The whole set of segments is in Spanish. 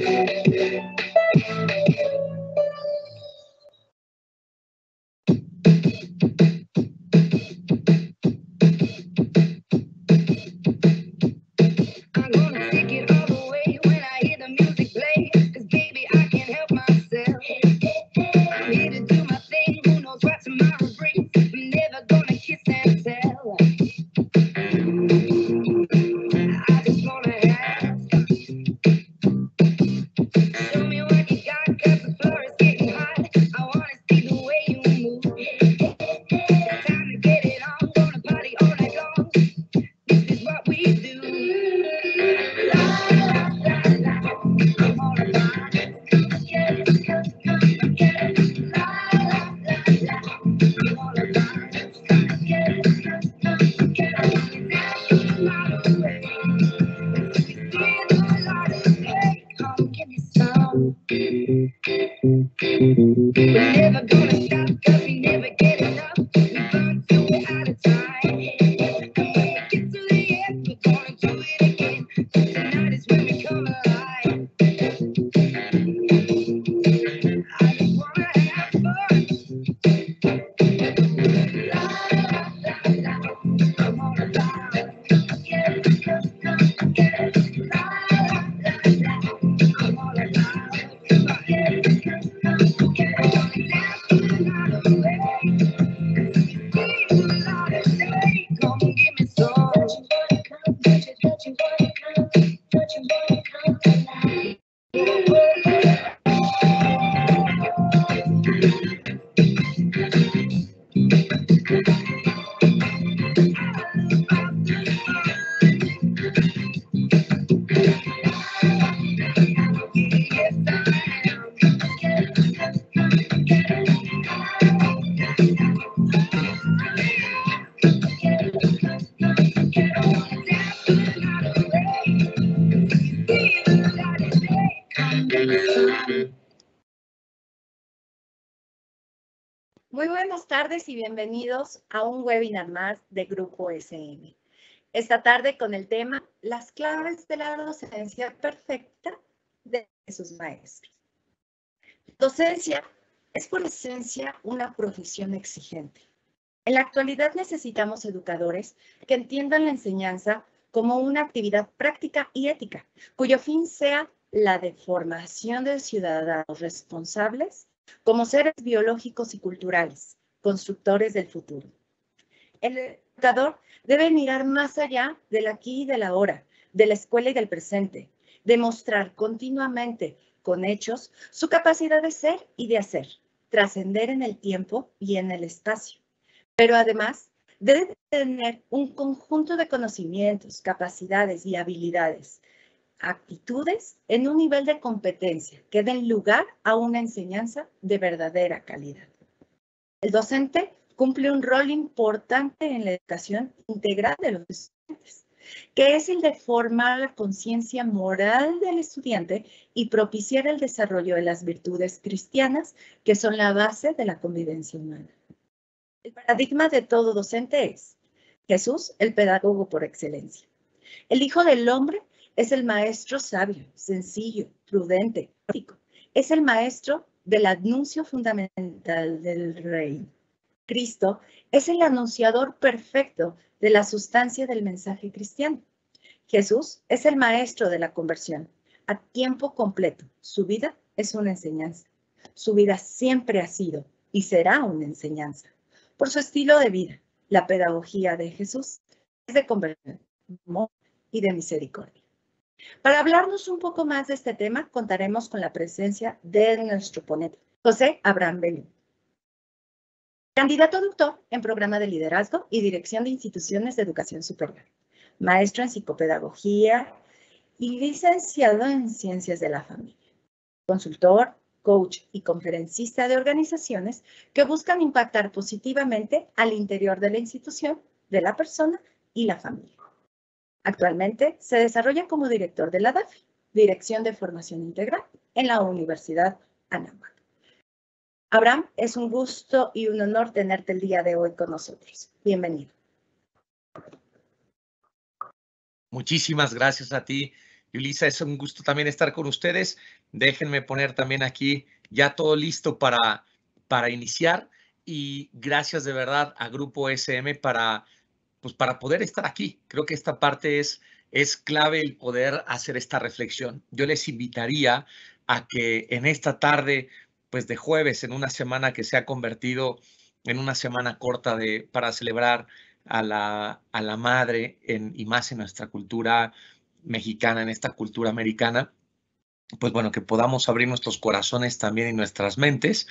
Thank you. thank you y bienvenidos a un webinar más de Grupo SM. Esta tarde con el tema Las claves de la docencia perfecta de sus maestros. Docencia es por esencia una profesión exigente. En la actualidad necesitamos educadores que entiendan la enseñanza como una actividad práctica y ética, cuyo fin sea la de formación de ciudadanos responsables como seres biológicos y culturales, constructores del futuro. El educador debe mirar más allá del aquí y de la hora, de la escuela y del presente, demostrar continuamente con hechos su capacidad de ser y de hacer, trascender en el tiempo y en el espacio. Pero además, debe tener un conjunto de conocimientos, capacidades y habilidades, actitudes en un nivel de competencia que den lugar a una enseñanza de verdadera calidad. El docente cumple un rol importante en la educación integral de los estudiantes, que es el de formar la conciencia moral del estudiante y propiciar el desarrollo de las virtudes cristianas, que son la base de la convivencia humana. El paradigma de todo docente es Jesús, el pedagogo por excelencia. El Hijo del Hombre es el maestro sabio, sencillo, prudente, práctico. Es el maestro del anuncio fundamental del rey. Cristo es el anunciador perfecto de la sustancia del mensaje cristiano. Jesús es el maestro de la conversión a tiempo completo. Su vida es una enseñanza. Su vida siempre ha sido y será una enseñanza. Por su estilo de vida, la pedagogía de Jesús es de conversión, y de misericordia. Para hablarnos un poco más de este tema, contaremos con la presencia de nuestro ponente, José Abraham Belín. Candidato doctor en programa de liderazgo y dirección de instituciones de educación superior, maestro en psicopedagogía y licenciado en ciencias de la familia, consultor, coach y conferencista de organizaciones que buscan impactar positivamente al interior de la institución, de la persona y la familia. Actualmente se desarrolla como director de la DAFI, Dirección de Formación Integral, en la Universidad Anáhuac. Abraham, es un gusto y un honor tenerte el día de hoy con nosotros. Bienvenido. Muchísimas gracias a ti, Yulisa. Es un gusto también estar con ustedes. Déjenme poner también aquí ya todo listo para, para iniciar. Y gracias de verdad a Grupo SM para pues para poder estar aquí. Creo que esta parte es, es clave el poder hacer esta reflexión. Yo les invitaría a que en esta tarde, pues de jueves, en una semana que se ha convertido en una semana corta de, para celebrar a la, madre y más en nuestra cultura mexicana, en esta cultura americana, pues bueno, que podamos abrir nuestros corazones también y nuestras mentes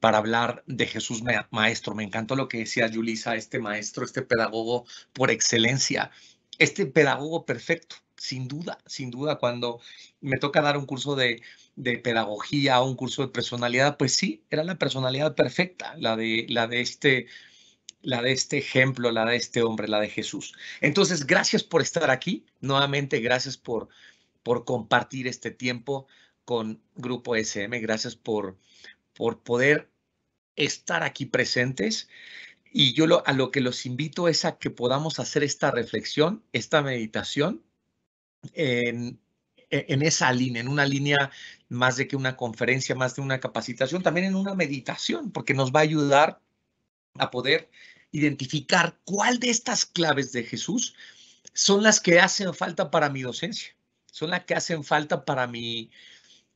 para hablar de Jesús Maestro. Me encantó lo que decía Julisa, este maestro, este pedagogo por excelencia, este pedagogo perfecto, sin duda, sin duda, cuando me toca dar un curso de, de pedagogía, un curso de personalidad, pues sí, era la personalidad perfecta, la de, la de este la de este ejemplo, la de este hombre, la de Jesús. Entonces, gracias por estar aquí. Nuevamente, gracias por, por compartir este tiempo con Grupo SM. Gracias por, por poder estar aquí presentes. Y yo a lo que los invito es a que podamos hacer esta reflexión, esta meditación, e-, en esa línea, en una línea más de que una conferencia, más de una capacitación, también en una meditación, porque nos va a ayudar a poder identificar cuál de estas claves de Jesús son las que hacen falta para mi docencia son las que hacen falta para mi,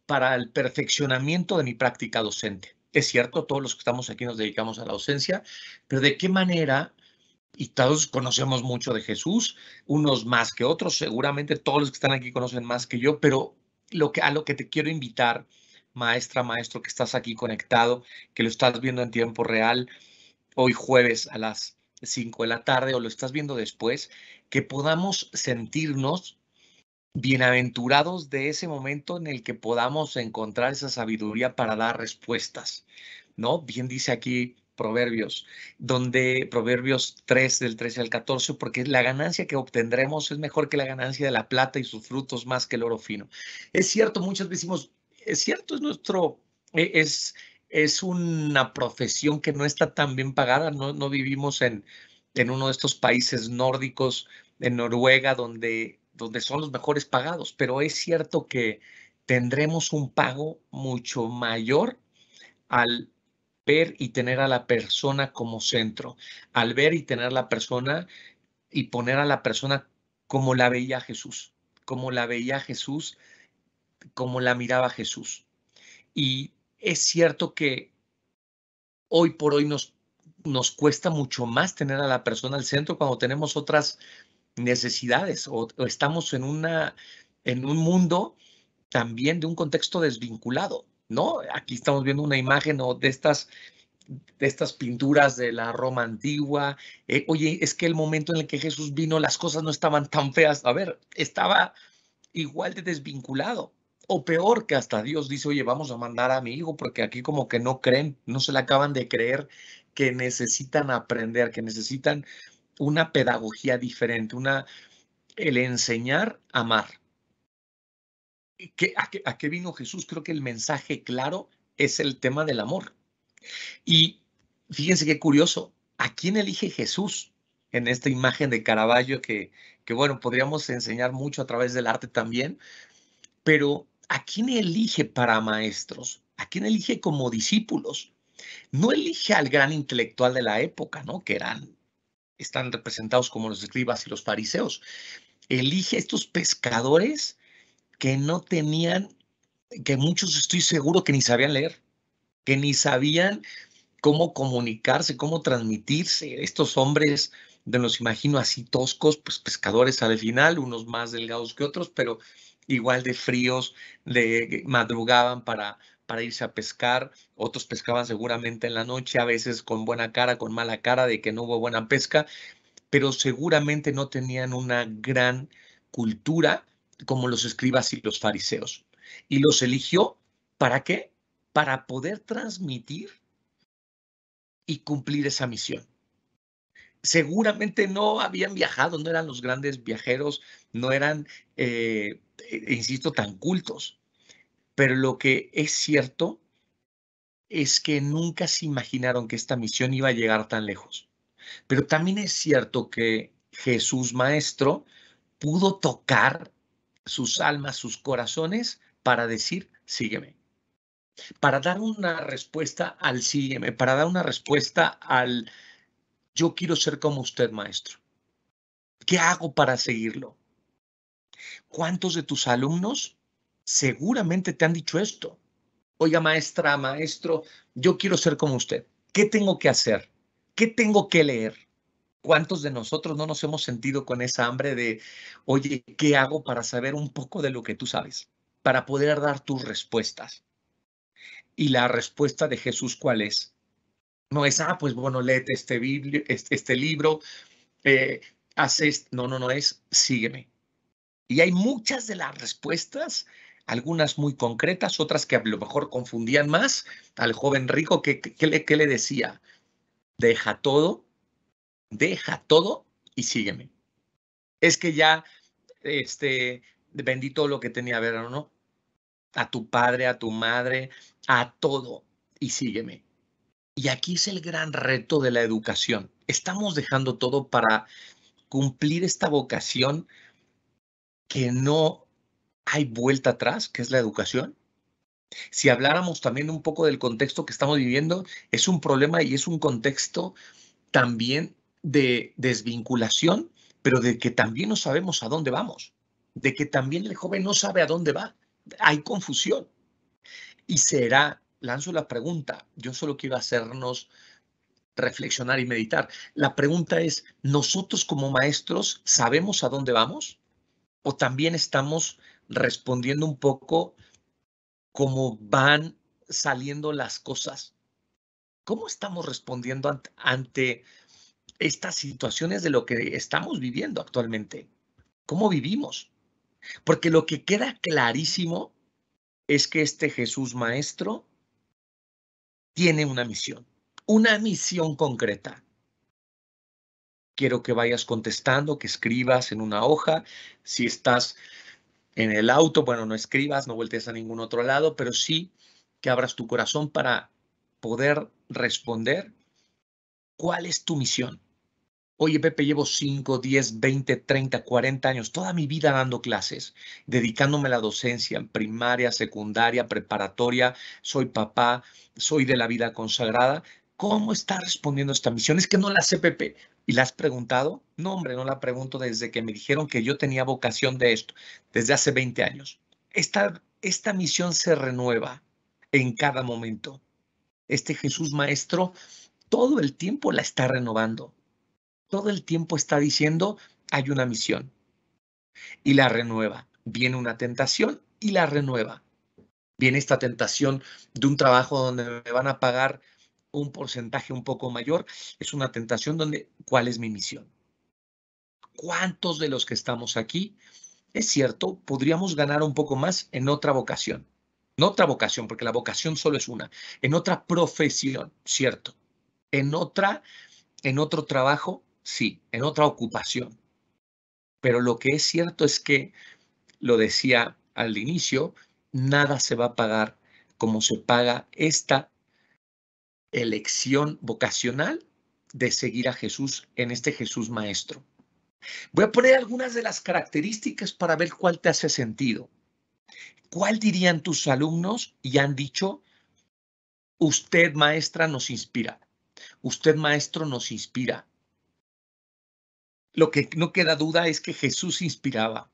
para el perfeccionamiento de mi práctica docente. Es cierto, todos los que estamos aquí nos dedicamos a la docencia, pero de qué manera, y todos conocemos mucho de Jesús, unos más que otros, seguramente todos los que están aquí conocen más que yo, pero lo que, a lo que te quiero invitar, maestra, maestro, que estás aquí conectado, que lo estás viendo en tiempo real, hoy jueves a las 5 de la tarde o lo estás viendo después, que podamos sentirnos bienaventurados de ese momento en el que podamos encontrar esa sabiduría para dar respuestas, ¿no? Bien dice aquí Proverbios, donde Proverbios 3 del 13 al 14, porque la ganancia que obtendremos es mejor que la ganancia de la plata y sus frutos más que el oro fino. Es cierto, muchas veces decimos, es cierto, es nuestro, e, es, es una profesión que no está tan bien pagada, no, no vivimos en, en uno de estos países nórdicos, en Noruega, donde donde son los mejores pagados, pero es cierto que tendremos un pago mucho mayor al ver y tener a la persona como centro, al ver y tener a la persona y poner a la persona como la veía Jesús, como la veía Jesús, como la miraba Jesús. Y es cierto que hoy por hoy nos, nos cuesta mucho más tener a la persona al centro cuando tenemos otras necesidades o, estamos en, una, en un mundo también de un contexto desvinculado, ¿no? Aquí estamos viendo una imagen o de estas de estas pinturas de la Roma antigua. Eh, oye, es que el momento en el que Jesús vino, las cosas no estaban tan feas. A ver, estaba igual de desvinculado. O peor que hasta Dios dice, oye, vamos a mandar a mi hijo, porque aquí como que no creen, no se le acaban de creer que necesitan aprender, que necesitan una pedagogía diferente, una, el enseñar a amar. a, qué, vino Jesús? Creo que el mensaje claro es el tema del amor. Y fíjense qué curioso, ¿a quién elige Jesús en esta imagen de Caravaggio que, que bueno, podríamos enseñar mucho a través del arte también, pero ¿a quién elige para maestros? ¿A quién elige como discípulos? No elige al gran intelectual de la época, ¿no? Que eran están representados como los escribas y los fariseos. Elige a estos pescadores que no tenían, que muchos estoy seguro que ni sabían leer, que ni sabían cómo comunicarse, cómo transmitirse. Estos hombres, de los imagino así toscos, pues pescadores al final, unos más delgados que otros, pero igual de fríos, de madrugaban para para irse a pescar, otros pescaban seguramente en la noche, a veces con buena cara, con mala cara de que no hubo buena pesca, pero seguramente no tenían una gran cultura como los escribas y los fariseos. Y los eligió, ¿para qué? Para poder transmitir y cumplir esa misión seguramente no habían viajado, no eran los grandes viajeros, no eran, eh, eh, insisto, tan cultos. Pero lo que es cierto es que nunca se imaginaron que esta misión iba a llegar tan lejos. Pero también es cierto que Jesús Maestro pudo tocar sus almas, sus corazones, para decir, sígueme. Para dar una respuesta al sígueme, para dar una respuesta al yo quiero ser como usted, maestro. ¿Qué hago para seguirlo? ¿Cuántos de tus alumnos Seguramente te han dicho esto. Oiga, maestra, maestro, yo quiero ser como usted. ¿Qué tengo que hacer? ¿Qué tengo que leer? ¿Cuántos de nosotros no nos hemos sentido con esa hambre de, oye, ¿qué hago para saber un poco de lo que tú sabes? Para poder dar tus respuestas. Y la respuesta de Jesús, ¿cuál es? No es, ah, pues bueno, léete este, este, este libro, eh, haces, no, no, no es, sígueme. Y hay muchas de las respuestas algunas muy concretas, otras que a lo mejor confundían más al joven rico. que le, le decía? Deja todo, deja todo y sígueme. Es que ya este, vendí lo que tenía, a ver o no, a tu padre, a tu madre, a todo y sígueme. Y aquí es el gran reto de la educación. Estamos dejando todo para cumplir esta vocación que no hay vuelta atrás, que es la educación. Si habláramos también un poco del contexto que estamos viviendo, es un problema y es un contexto también de desvinculación, pero de que también no sabemos a dónde vamos, de que también el joven no sabe a dónde va. Hay confusión. Y será, lanzo la pregunta, yo solo quiero hacernos reflexionar y meditar. La pregunta es, ¿nosotros como maestros sabemos a dónde vamos? ¿O también estamos respondiendo un poco cómo van saliendo las cosas. ¿Cómo estamos respondiendo ante, estas situaciones de lo que estamos viviendo actualmente? ¿Cómo vivimos? Porque lo que queda clarísimo es que este Jesús Maestro tiene una misión, una misión concreta. Quiero que vayas contestando, que escribas en una hoja, si estás en el auto, bueno, no escribas, no vueltes a ningún otro lado, pero sí que abras tu corazón para poder responder cuál es tu misión. Oye, Pepe, llevo 5, 10, 20, 30, 40 años, toda mi vida dando clases, dedicándome a la docencia en primaria, secundaria, preparatoria, soy papá, soy de la vida consagrada. ¿Cómo está respondiendo esta misión? Es que no la sé, Pepe. ¿Y la has preguntado? No, hombre, no la pregunto desde que me dijeron que yo tenía vocación de esto, desde hace 20 años. Esta, esta misión se renueva en cada momento. Este Jesús Maestro todo el tiempo la está renovando. Todo el tiempo está diciendo, hay una misión. Y la renueva. Viene una tentación y la renueva. Viene esta tentación de un trabajo donde me van a pagar un porcentaje un poco mayor, es una tentación donde, ¿cuál es mi misión? ¿Cuántos de los que estamos aquí, es cierto, podríamos ganar un poco más en otra vocación? En otra vocación, porque la vocación solo es una, en otra profesión, cierto, en otra, en otro trabajo, sí, en otra ocupación. Pero lo que es cierto es que, lo decía al inicio, nada se va a pagar como se paga esta elección vocacional de seguir a Jesús en este Jesús Maestro. Voy a poner algunas de las características para ver cuál te hace sentido. ¿Cuál dirían tus alumnos y han dicho, usted maestra nos inspira, usted maestro nos inspira? Lo que no queda duda es que Jesús inspiraba.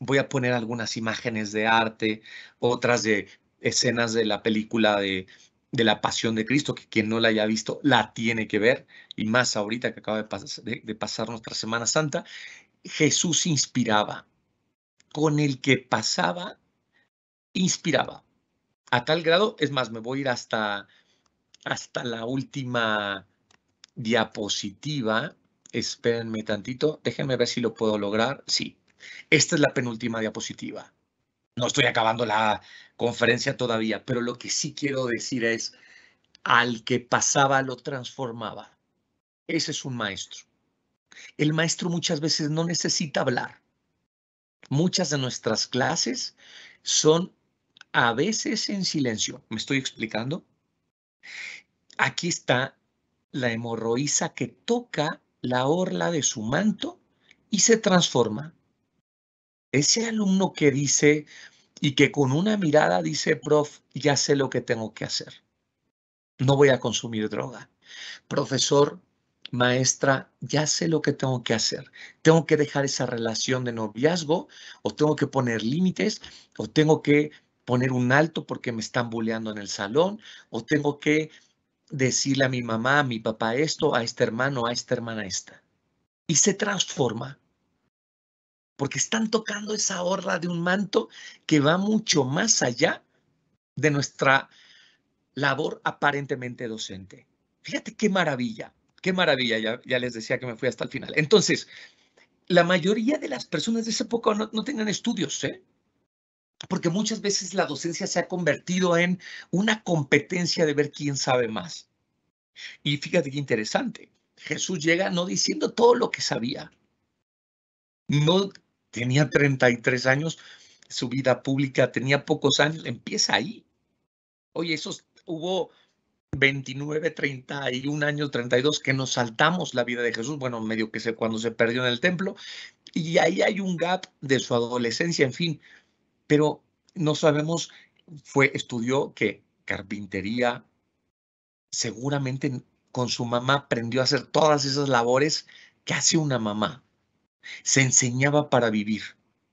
Voy a poner algunas imágenes de arte, otras de escenas de la película de de la pasión de Cristo, que quien no la haya visto la tiene que ver, y más ahorita que acaba de, pasar nuestra Semana Santa, Jesús inspiraba, con el que pasaba, inspiraba. A tal grado, es más, me voy a ir hasta, hasta la última diapositiva. Espérenme tantito, déjenme ver si lo puedo lograr. Sí, esta es la penúltima diapositiva. No estoy acabando la conferencia todavía, pero lo que sí quiero decir es, al que pasaba lo transformaba. Ese es un maestro. El maestro muchas veces no necesita hablar. Muchas de nuestras clases son a veces en silencio. ¿Me estoy explicando? Aquí está la hemorroísa que toca la orla de su manto y se transforma. Ese alumno que dice y que con una mirada dice, prof, ya sé lo que tengo que hacer. No voy a consumir droga. Profesor, maestra, ya sé lo que tengo que hacer. Tengo que dejar esa relación de noviazgo o tengo que poner límites o tengo que poner un alto porque me están bulleando en el salón o tengo que decirle a mi mamá, a mi papá esto, a este hermano, a esta hermana esta. Y se transforma porque están tocando esa horra de un manto que va mucho más allá de nuestra labor aparentemente docente. Fíjate qué maravilla, qué maravilla, ya, les decía que me fui hasta el final. Entonces, la mayoría de las personas de ese poco no, no tenían estudios, ¿eh? porque muchas veces la docencia se ha convertido en una competencia de ver quién sabe más. Y fíjate qué interesante, Jesús llega no diciendo todo lo que sabía, no tenía 33 años, su vida pública tenía pocos años, empieza ahí. Oye, esos hubo 29, 31 años, 32 que nos saltamos la vida de Jesús, bueno, medio que sé cuando se perdió en el templo, y ahí hay un gap de su adolescencia, en fin, pero no sabemos, fue, estudió que carpintería, seguramente con su mamá aprendió a hacer todas esas labores que hace una mamá. Se enseñaba para vivir,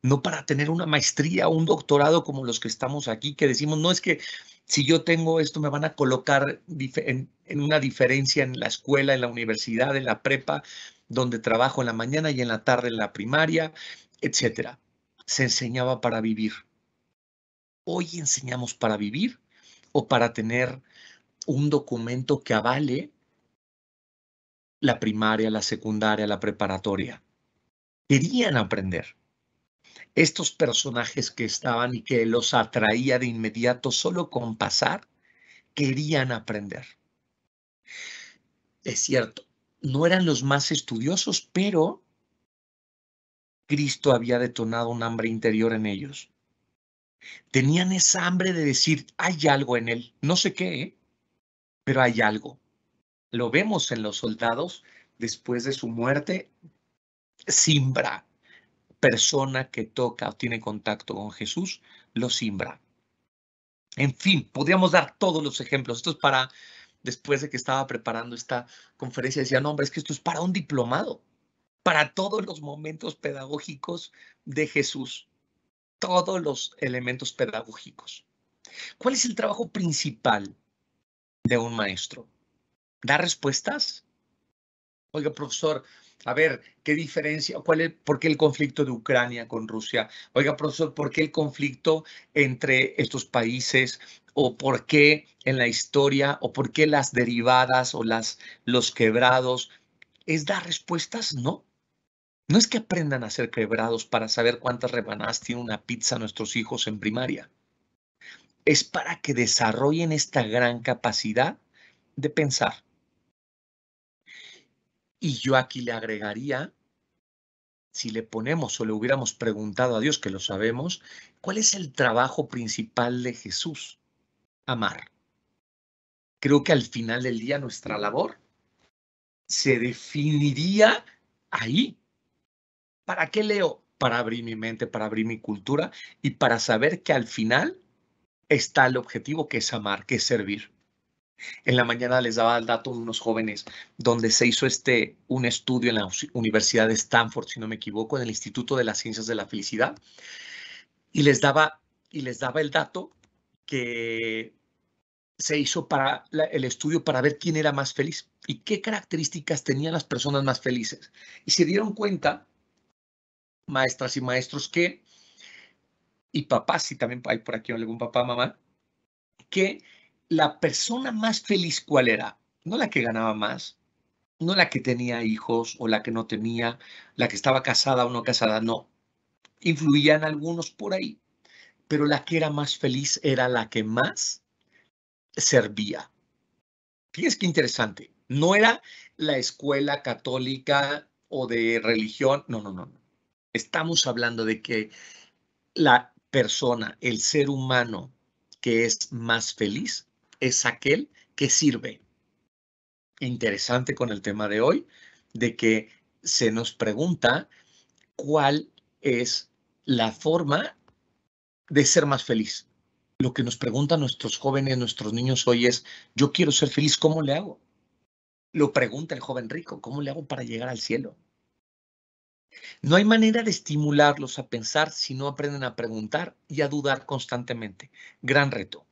no para tener una maestría o un doctorado como los que estamos aquí, que decimos, no es que si yo tengo esto me van a colocar en, una diferencia en la escuela, en la universidad, en la prepa, donde trabajo en la mañana y en la tarde en la primaria, etcétera. Se enseñaba para vivir. Hoy enseñamos para vivir o para tener un documento que avale la primaria, la secundaria, la preparatoria querían aprender. Estos personajes que estaban y que los atraía de inmediato solo con pasar, querían aprender. Es cierto, no eran los más estudiosos, pero Cristo había detonado un hambre interior en ellos. Tenían esa hambre de decir, hay algo en él, no sé qué, ¿eh? pero hay algo. Lo vemos en los soldados después de su muerte, simbra. Persona que toca o tiene contacto con Jesús, lo simbra. En fin, podríamos dar todos los ejemplos. Esto es para, después de que estaba preparando esta conferencia, decía, no, hombre, es que esto es para un diplomado, para todos los momentos pedagógicos de Jesús, todos los elementos pedagógicos. ¿Cuál es el trabajo principal de un maestro? ¿Dar respuestas? Oiga, profesor, a ver, ¿qué diferencia? ¿Cuál es, ¿Por qué el conflicto de Ucrania con Rusia? Oiga, profesor, ¿por qué el conflicto entre estos países? ¿O por qué en la historia? ¿O por qué las derivadas o las, los quebrados? ¿Es dar respuestas? No. No es que aprendan a ser quebrados para saber cuántas rebanadas tiene una pizza nuestros hijos en primaria. Es para que desarrollen esta gran capacidad de pensar y yo aquí le agregaría, si le ponemos o le hubiéramos preguntado a Dios, que lo sabemos, ¿cuál es el trabajo principal de Jesús? Amar. Creo que al final del día nuestra labor se definiría ahí. ¿Para qué leo? Para abrir mi mente, para abrir mi cultura y para saber que al final está el objetivo que es amar, que es servir. En la mañana les daba el dato de unos jóvenes donde se hizo este, un estudio en la Universidad de Stanford, si no me equivoco, en el Instituto de las Ciencias de la Felicidad, y les daba, y les daba el dato que se hizo para el estudio para ver quién era más feliz y qué características tenían las personas más felices. Y se dieron cuenta, maestras y maestros, que, y papás, si también hay por aquí algún papá, mamá, que la persona más feliz cuál era? No la que ganaba más, no la que tenía hijos o la que no tenía, la que estaba casada o no casada, no. Influían algunos por ahí, pero la que era más feliz era la que más servía. Fíjense qué interesante. No era la escuela católica o de religión, no, no, no. Estamos hablando de que la persona, el ser humano que es más feliz, es aquel que sirve. Interesante con el tema de hoy, de que se nos pregunta cuál es la forma de ser más feliz. Lo que nos preguntan nuestros jóvenes, nuestros niños hoy es, yo quiero ser feliz, ¿cómo le hago? Lo pregunta el joven rico, ¿cómo le hago para llegar al cielo? No hay manera de estimularlos a pensar si no aprenden a preguntar y a dudar constantemente. Gran reto.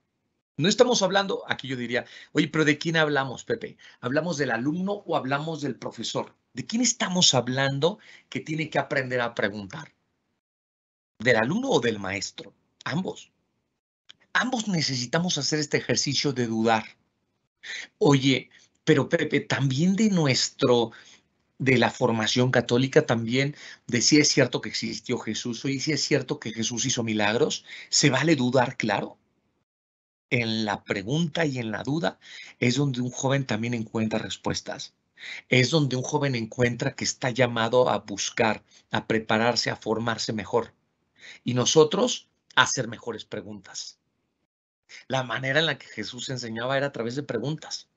No estamos hablando, aquí yo diría, oye, pero ¿de quién hablamos, Pepe? ¿Hablamos del alumno o hablamos del profesor? ¿De quién estamos hablando que tiene que aprender a preguntar? ¿Del alumno o del maestro? Ambos. Ambos necesitamos hacer este ejercicio de dudar. Oye, pero Pepe, también de nuestro, de la formación católica también, de si es cierto que existió Jesús, oye, si es cierto que Jesús hizo milagros, ¿se vale dudar, claro? en la pregunta y en la duda es donde un joven también encuentra respuestas. Es donde un joven encuentra que está llamado a buscar, a prepararse, a formarse mejor. Y nosotros a hacer mejores preguntas. La manera en la que Jesús enseñaba era a través de preguntas.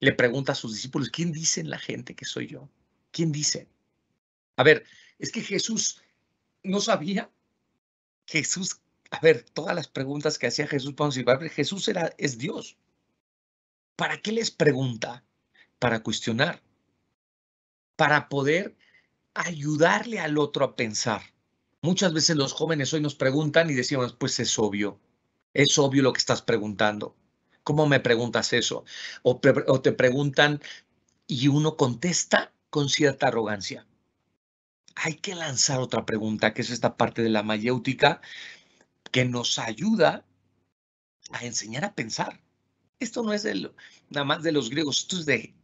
Le pregunta a sus discípulos, ¿quién dicen la gente que soy yo? ¿Quién dice? A ver, es que Jesús no sabía. Jesús a ver, todas las preguntas que hacía Jesús, vamos decir, Jesús era, es Dios. ¿Para qué les pregunta? Para cuestionar, para poder ayudarle al otro a pensar. Muchas veces los jóvenes hoy nos preguntan y decimos, pues es obvio, es obvio lo que estás preguntando. ¿Cómo me preguntas eso? O, o te preguntan y uno contesta con cierta arrogancia. Hay que lanzar otra pregunta, que es esta parte de la mayéutica, que nos ayuda a enseñar a pensar. Esto no es el, nada más de los griegos, esto es de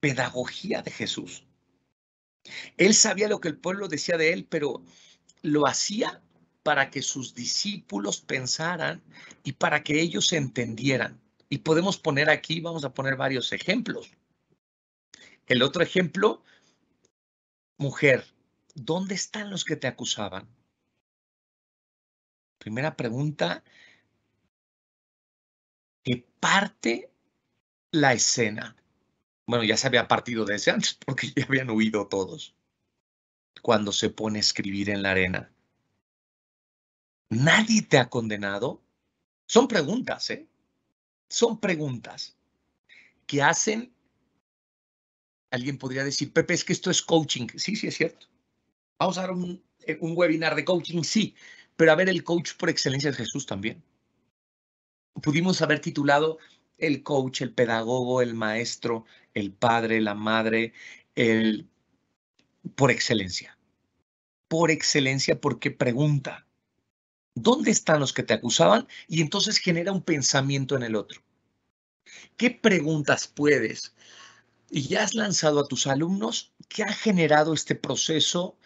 pedagogía de Jesús. Él sabía lo que el pueblo decía de él, pero lo hacía para que sus discípulos pensaran y para que ellos entendieran. Y podemos poner aquí, vamos a poner varios ejemplos. El otro ejemplo, mujer, ¿dónde están los que te acusaban? primera pregunta que parte la escena. Bueno, ya se había partido de ese antes porque ya habían huido todos. Cuando se pone a escribir en la arena. ¿Nadie te ha condenado? Son preguntas, ¿eh? Son preguntas que hacen... Alguien podría decir, Pepe, es que esto es coaching. Sí, sí, es cierto. Vamos a dar un, eh, un webinar de coaching, sí, pero a ver, el coach por excelencia es Jesús también. Pudimos haber titulado el coach, el pedagogo, el maestro, el padre, la madre, el por excelencia. Por excelencia porque pregunta, ¿dónde están los que te acusaban? Y entonces genera un pensamiento en el otro. ¿Qué preguntas puedes? Y ya has lanzado a tus alumnos, ¿qué ha generado este proceso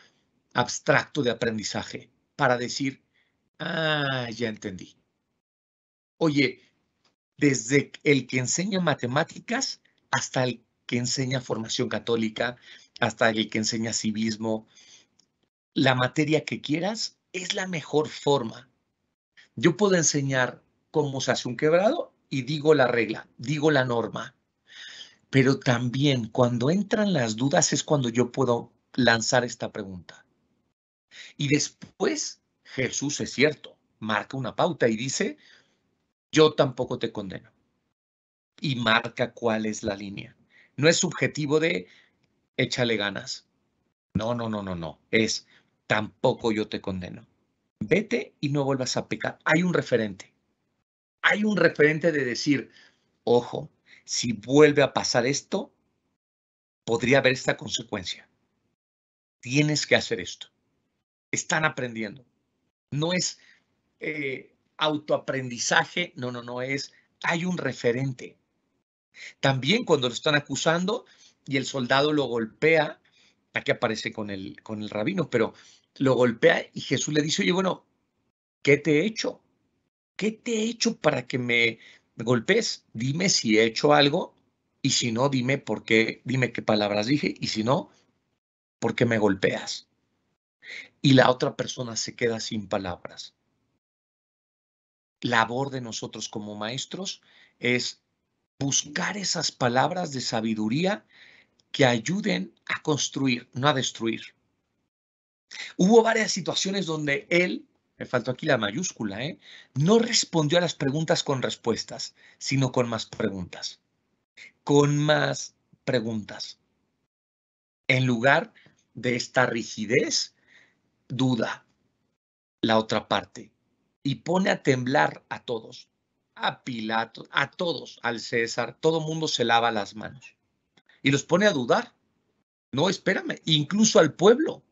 abstracto de aprendizaje? para decir, ah, ya entendí. Oye, desde el que enseña matemáticas hasta el que enseña formación católica, hasta el que enseña civismo, la materia que quieras es la mejor forma. Yo puedo enseñar cómo se hace un quebrado y digo la regla, digo la norma. Pero también cuando entran las dudas es cuando yo puedo lanzar esta pregunta. Y después Jesús es cierto, marca una pauta y dice, yo tampoco te condeno. Y marca cuál es la línea. No es subjetivo de échale ganas. No, no, no, no, no. Es tampoco yo te condeno. Vete y no vuelvas a pecar. Hay un referente. Hay un referente de decir, ojo, si vuelve a pasar esto, podría haber esta consecuencia. Tienes que hacer esto están aprendiendo. No es eh, autoaprendizaje, no, no, no es, hay un referente. También cuando lo están acusando y el soldado lo golpea, aquí aparece con el, con el rabino, pero lo golpea y Jesús le dice, oye, bueno, ¿qué te he hecho? ¿Qué te he hecho para que me golpes? Dime si he hecho algo y si no, dime por qué, dime qué palabras dije y si no, ¿por qué me golpeas? y la otra persona se queda sin palabras. Labor de nosotros como maestros es buscar esas palabras de sabiduría que ayuden a construir, no a destruir. Hubo varias situaciones donde él, me faltó aquí la mayúscula, ¿eh? no respondió a las preguntas con respuestas, sino con más preguntas. Con más preguntas. En lugar de esta rigidez duda la otra parte y pone a temblar a todos, a Pilato, a todos, al César, todo mundo se lava las manos y los pone a dudar. No, espérame, incluso al pueblo,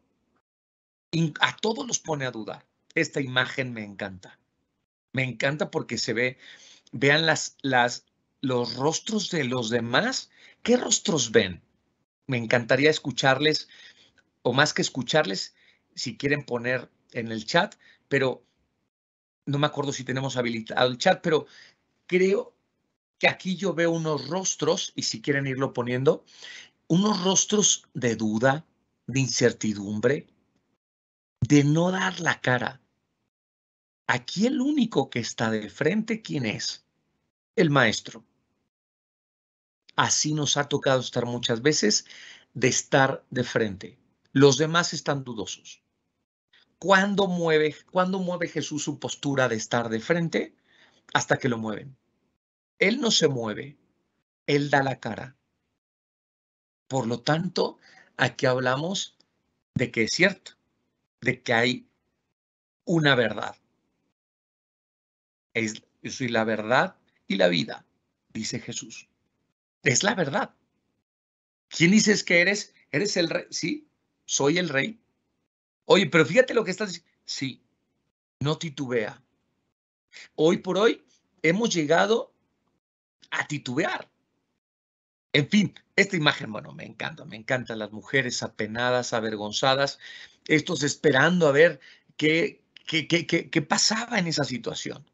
a todos los pone a dudar. Esta imagen me encanta. Me encanta porque se ve, vean las, las, los rostros de los demás. ¿Qué rostros ven? Me encantaría escucharles, o más que escucharles, si quieren poner en el chat, pero no me acuerdo si tenemos habilitado el chat, pero creo que aquí yo veo unos rostros, y si quieren irlo poniendo, unos rostros de duda, de incertidumbre, de no dar la cara. Aquí el único que está de frente, ¿quién es? El maestro. Así nos ha tocado estar muchas veces de estar de frente. Los demás están dudosos. ¿Cuándo mueve, mueve Jesús su postura de estar de frente? Hasta que lo mueven. Él no se mueve, Él da la cara. Por lo tanto, aquí hablamos de que es cierto, de que hay una verdad. Es, yo soy la verdad y la vida, dice Jesús. Es la verdad. ¿Quién dices que eres? Eres el rey. Sí, soy el rey. Oye, pero fíjate lo que estás diciendo. Sí, no titubea. Hoy por hoy hemos llegado a titubear. En fin, esta imagen, bueno, me encanta, me encantan las mujeres apenadas, avergonzadas, estos esperando a ver qué, qué, qué pasaba en esa situación.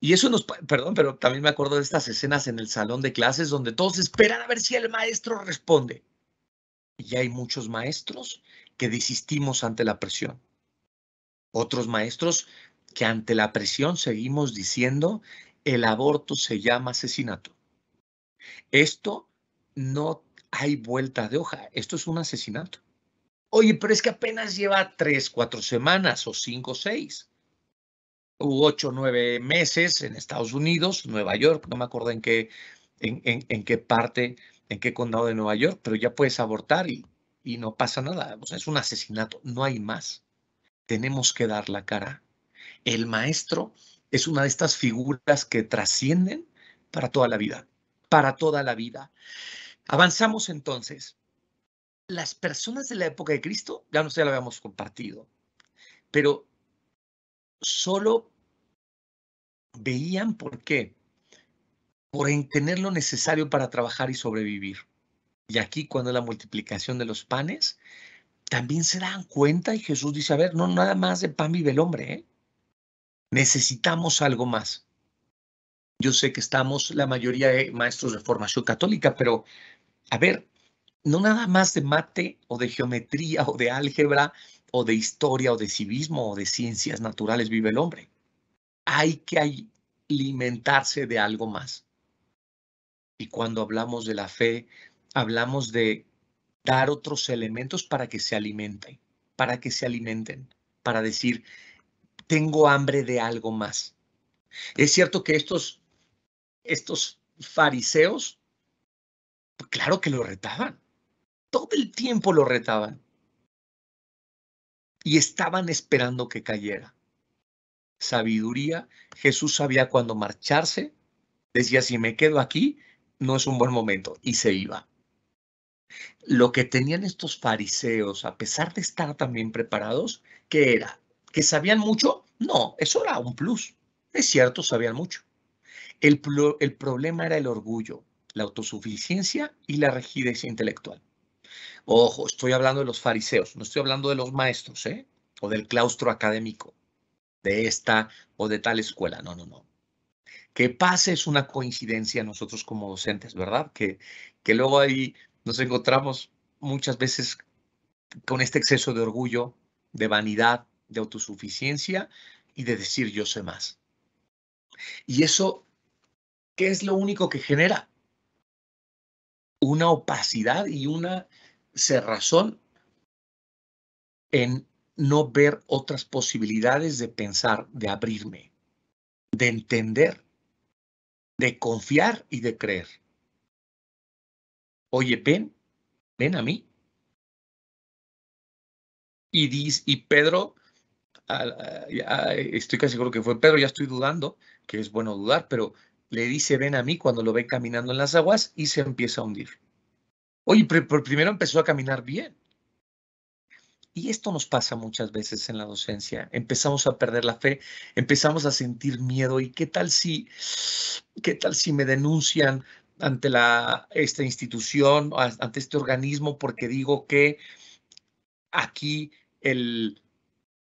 Y eso nos, perdón, pero también me acuerdo de estas escenas en el salón de clases donde todos esperan a ver si el maestro responde. Y hay muchos maestros que desistimos ante la presión. Otros maestros que ante la presión seguimos diciendo el aborto se llama asesinato. Esto no hay vuelta de hoja, esto es un asesinato. Oye, pero es que apenas lleva tres, cuatro semanas o cinco, seis O ocho, nueve meses en Estados Unidos, Nueva York, no me acuerdo en qué, en qué parte, en qué condado de Nueva York, pero ya puedes abortar y y no pasa nada. es un asesinato, no hay más. Tenemos que dar la cara. El maestro es una de estas figuras que trascienden para toda la vida, para toda la vida. Avanzamos entonces. Las personas de la época de Cristo, ya no sé, lo habíamos compartido, pero solo veían por qué, por tener lo necesario para trabajar y sobrevivir y aquí cuando la multiplicación de los panes, también se dan cuenta y Jesús dice, a ver, no nada más de pan vive el hombre, ¿eh? necesitamos algo más. Yo sé que estamos la mayoría de eh, maestros de formación católica, pero a ver, no nada más de mate o de geometría o de álgebra o de historia o de civismo o de ciencias naturales vive el hombre. Hay que alimentarse de algo más. Y cuando hablamos de la fe, hablamos de dar otros elementos para que se alimenten, para que se alimenten, para decir, tengo hambre de algo más. Es cierto que estos, estos fariseos, claro que lo retaban, todo el tiempo lo retaban. Y estaban esperando que cayera. Sabiduría, Jesús sabía cuándo marcharse, decía, si me quedo aquí, no es un buen momento, y se iba. Lo que tenían estos fariseos, a pesar de estar también preparados, ¿qué era? ¿Que sabían mucho? No, eso era un plus. Es cierto, sabían mucho. El, problema era el orgullo, la autosuficiencia y la rigidez intelectual. Ojo, estoy hablando de los fariseos, no estoy hablando de los maestros, ¿eh? O del claustro académico, de esta o de tal escuela. No, no, no. Que pase es una coincidencia nosotros como docentes, ¿verdad? Que, que luego hay nos encontramos muchas veces con este exceso de orgullo, de vanidad, de autosuficiencia y de decir yo sé más. Y eso, ¿qué es lo único que genera? Una opacidad y una cerrazón en no ver otras posibilidades de pensar, de abrirme, de entender, de confiar y de creer oye, ven, ven a mí. Y, dice, y Pedro, estoy casi seguro que fue Pedro, ya estoy dudando, que es bueno dudar, pero le dice, ven a mí cuando lo ve caminando en las aguas y se empieza a hundir. Oye, pero, primero empezó a caminar bien. Y esto nos pasa muchas veces en la docencia. Empezamos a perder la fe, empezamos a sentir miedo. ¿Y qué tal si, qué tal si me denuncian? ante la, esta institución, ante este organismo, porque digo que aquí el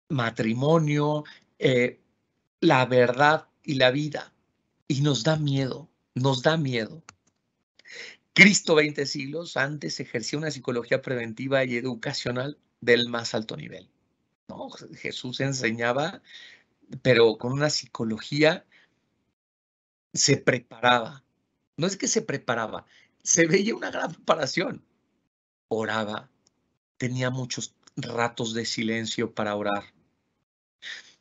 matrimonio, eh, la verdad y la vida, y nos da miedo, nos da miedo. Cristo 20 siglos antes ejercía una psicología preventiva y educacional del más alto nivel. Jesús enseñaba, pero con una psicología se preparaba no es que se preparaba, se veía una gran preparación. Oraba, tenía muchos ratos de silencio para orar.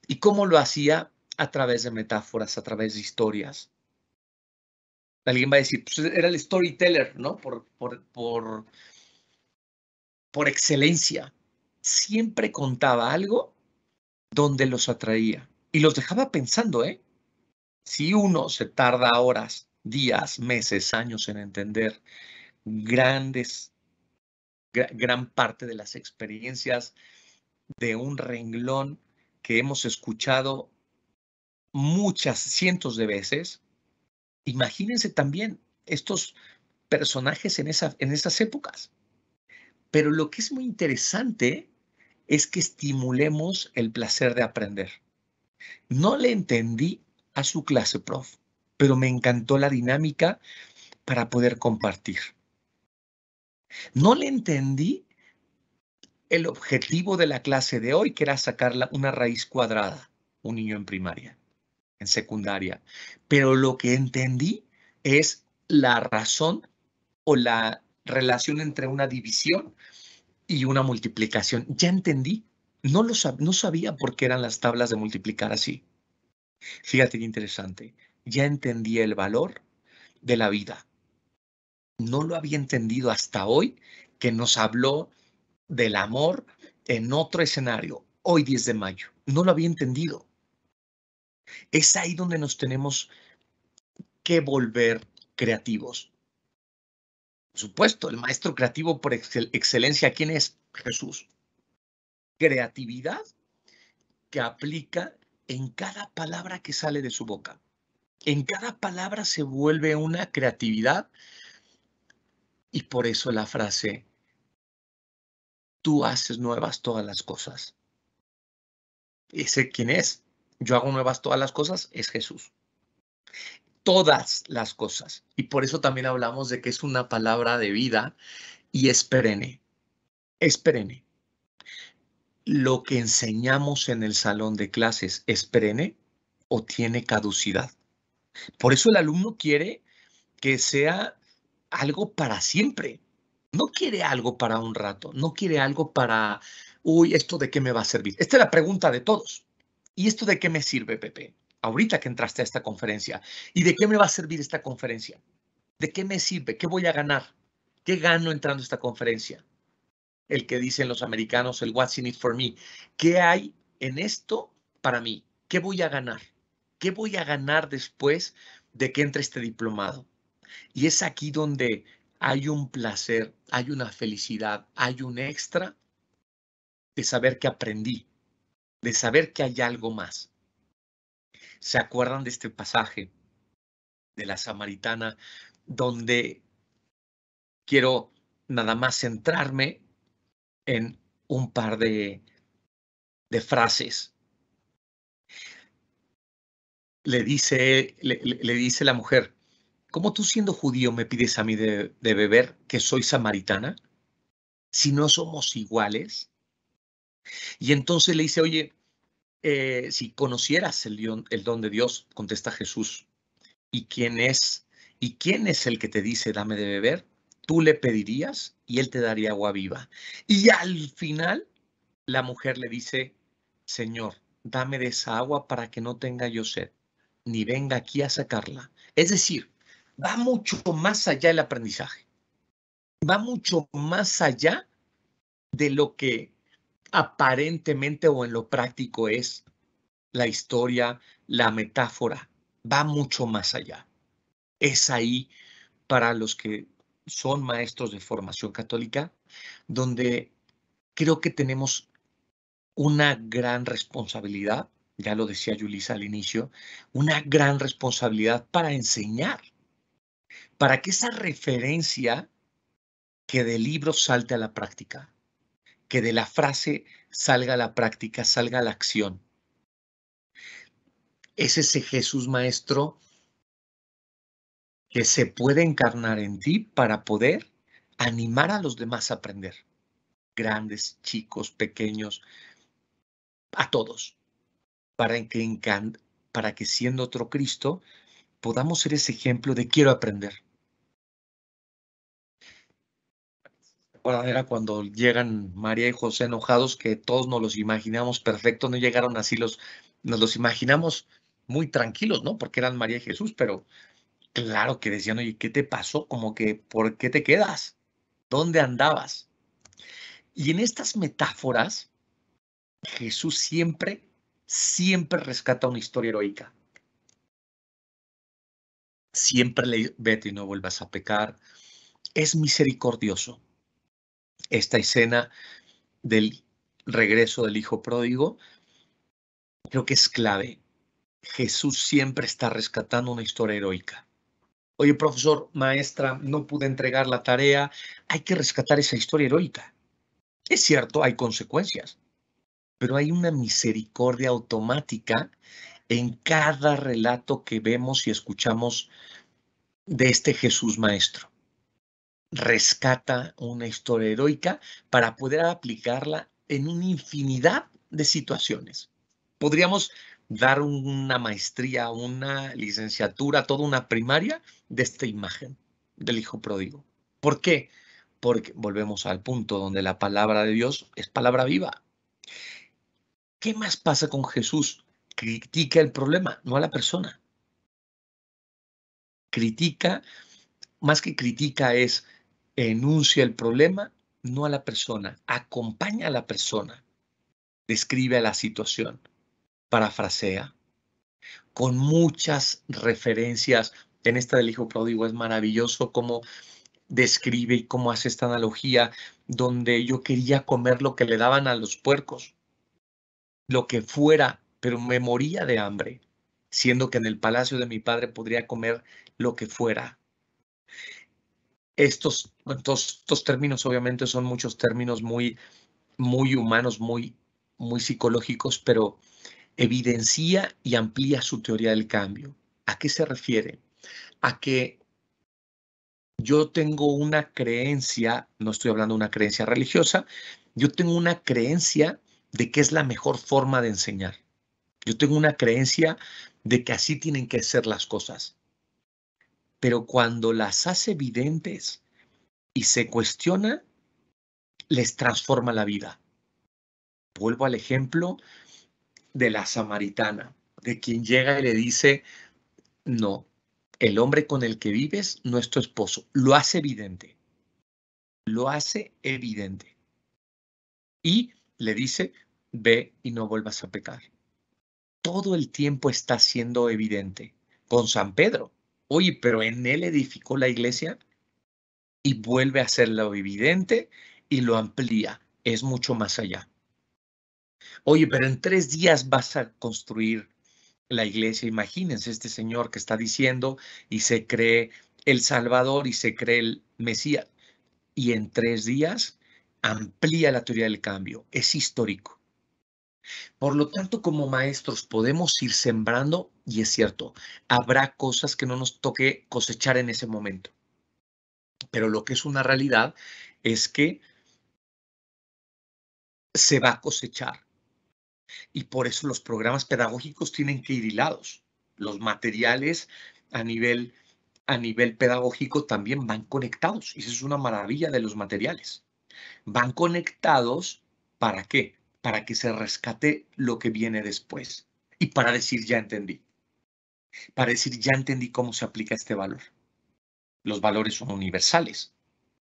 ¿Y cómo lo hacía? A través de metáforas, a través de historias. Alguien va a decir, pues, era el storyteller, ¿no? Por, por, por excelencia. Siempre contaba algo donde los atraía y los dejaba pensando, ¿eh? Si uno se tarda horas días, meses, años en entender grandes, gran parte de las experiencias de un renglón que hemos escuchado muchas cientos de veces. Imagínense también estos personajes en, en esas épocas. Pero lo que es muy interesante es que estimulemos el placer de aprender. No le entendí a su clase, prof pero me encantó la dinámica para poder compartir. No le entendí el objetivo de la clase de hoy, que era sacar una raíz cuadrada, un niño en primaria, en secundaria. Pero lo que entendí es la razón o la relación entre una división y una multiplicación. Ya entendí. No, lo no sabía por qué eran las tablas de multiplicar así. Fíjate qué interesante ya entendí el valor de la vida. No lo había entendido hasta hoy que nos habló del amor en otro escenario, hoy 10 de mayo. No lo había entendido. Es ahí donde nos tenemos que volver creativos. Por supuesto, el maestro creativo por excelencia, ¿quién es? Jesús. Creatividad que aplica en cada palabra que sale de su boca. En cada palabra se vuelve una creatividad y por eso la frase, tú haces nuevas todas las cosas. ¿Ese quién es? Yo hago nuevas todas las cosas, es Jesús. Todas las cosas. Y por eso también hablamos de que es una palabra de vida y es perenne. Es Lo que enseñamos en el salón de clases es perenne o tiene caducidad. Por eso el alumno quiere que sea algo para siempre. No quiere algo para un rato, no quiere algo para, uy, ¿esto de qué me va a servir? Esta es la pregunta de todos. ¿Y esto de qué me sirve, Pepe? Ahorita que entraste a esta conferencia. ¿Y de qué me va a servir esta conferencia? ¿De qué me sirve? ¿Qué voy a ganar? ¿Qué gano entrando a esta conferencia? El que dicen los americanos, el what's in it for me. ¿Qué hay en esto para mí? ¿Qué voy a ganar? ¿Qué voy a ganar después de que entre este diplomado? Y es aquí donde hay un placer, hay una felicidad, hay un extra de saber que aprendí, de saber que hay algo más. ¿Se acuerdan de este pasaje de la samaritana donde quiero nada más centrarme en un par de, de frases le dice, le, dice la mujer, ¿cómo tú siendo judío me pides a mí de, beber que soy samaritana? Si no somos iguales. Y entonces le dice, oye, eh, si conocieras el don, el don de Dios, contesta Jesús, ¿y quién es? ¿Y quién es el que te dice, dame de beber? Tú le pedirías y él te daría agua viva. Y al final, la mujer le dice, Señor, dame de esa agua para que no tenga yo sed ni venga aquí a sacarla. Es decir, va mucho más allá el aprendizaje. Va mucho más allá de lo que aparentemente o en lo práctico es la historia, la metáfora. Va mucho más allá. Es ahí para los que son maestros de formación católica, donde creo que tenemos una gran responsabilidad ya lo decía Yulisa al inicio, una gran responsabilidad para enseñar, para que esa referencia que del libro salte a la práctica, que de la frase salga a la práctica, salga a la acción. Es ese Jesús Maestro que se puede encarnar en ti para poder animar a los demás a aprender. Grandes, chicos, pequeños, a todos para que, siendo otro Cristo podamos ser ese ejemplo de quiero aprender. era cuando llegan María y José enojados que todos nos los imaginamos perfectos, no llegaron así los, nos los imaginamos muy tranquilos, ¿no? Porque eran María y Jesús, pero claro que decían, oye, ¿qué te pasó? Como que, ¿por qué te quedas? ¿Dónde andabas? Y en estas metáforas, Jesús siempre siempre rescata una historia heroica. Siempre le vete no vuelvas a pecar. Es misericordioso. Esta escena del regreso del hijo pródigo creo que es clave. Jesús siempre está rescatando una historia heroica. Oye, profesor, maestra, no pude entregar la tarea. Hay que rescatar esa historia heroica. Es cierto, hay consecuencias pero hay una misericordia automática en cada relato que vemos y escuchamos de este Jesús Maestro. Rescata una historia heroica para poder aplicarla en una infinidad de situaciones. Podríamos dar una maestría, una licenciatura, toda una primaria de esta imagen del Hijo Pródigo. ¿Por qué? Porque volvemos al punto donde la palabra de Dios es palabra viva. ¿Qué más pasa con Jesús? Critica el problema, no a la persona. Critica, más que critica es enuncia el problema, no a la persona. Acompaña a la persona. Describe la situación. Parafrasea. Con muchas referencias. En esta del Hijo Pródigo es maravilloso cómo describe y cómo hace esta analogía donde yo quería comer lo que le daban a los puercos lo que fuera, pero me moría de hambre, siendo que en el palacio de mi padre podría comer lo que fuera. Estos, estos, términos obviamente son muchos términos muy, muy humanos, muy, muy psicológicos, pero evidencia y amplía su teoría del cambio. ¿A qué se refiere? A que yo tengo una creencia, no estoy hablando de una creencia religiosa, yo tengo una creencia de qué es la mejor forma de enseñar. Yo tengo una creencia de que así tienen que ser las cosas. Pero cuando las hace evidentes y se cuestiona, les transforma la vida. Vuelvo al ejemplo de la samaritana, de quien llega y le dice, no, el hombre con el que vives no es tu esposo. Lo hace evidente. Lo hace evidente. Y le dice, ve y no vuelvas a pecar. Todo el tiempo está siendo evidente con San Pedro. Oye, pero en él edificó la iglesia y vuelve a hacerlo evidente y lo amplía. Es mucho más allá. Oye, pero en tres días vas a construir la iglesia. Imagínense este señor que está diciendo y se cree el Salvador y se cree el Mesías. Y en tres días amplía la teoría del cambio, es histórico. Por lo tanto, como maestros podemos ir sembrando y es cierto, habrá cosas que no nos toque cosechar en ese momento. Pero lo que es una realidad es que se va a cosechar. Y por eso los programas pedagógicos tienen que ir hilados. Los materiales a nivel, a nivel pedagógico también van conectados. Y eso es una maravilla de los materiales. Van conectados, ¿para qué? Para que se rescate lo que viene después y para decir ya entendí. Para decir ya entendí cómo se aplica este valor. Los valores son universales.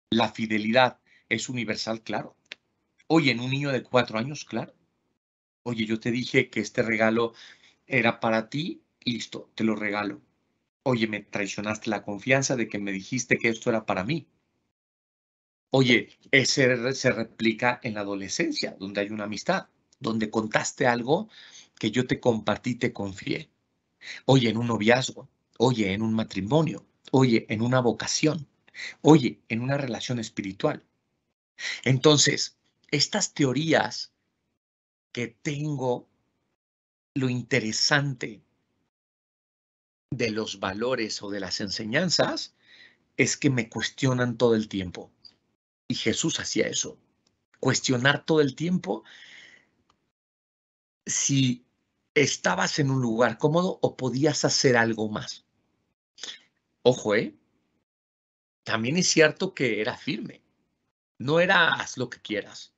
La fidelidad es universal, claro. Oye, en un niño de cuatro años, claro. Oye, yo te dije que este regalo era para ti, listo, te lo regalo. Oye, me traicionaste la confianza de que me dijiste que esto era para mí. Oye, ese se replica en la adolescencia, donde hay una amistad, donde contaste algo que yo te compartí, te confié. Oye, en un noviazgo, oye, en un matrimonio, oye, en una vocación, oye, en una relación espiritual. Entonces, estas teorías que tengo, lo interesante de los valores o de las enseñanzas es que me cuestionan todo el tiempo. Y Jesús hacía eso, cuestionar todo el tiempo si estabas en un lugar cómodo o podías hacer algo más. Ojo, ¿eh? También es cierto que era firme. No era haz lo que quieras.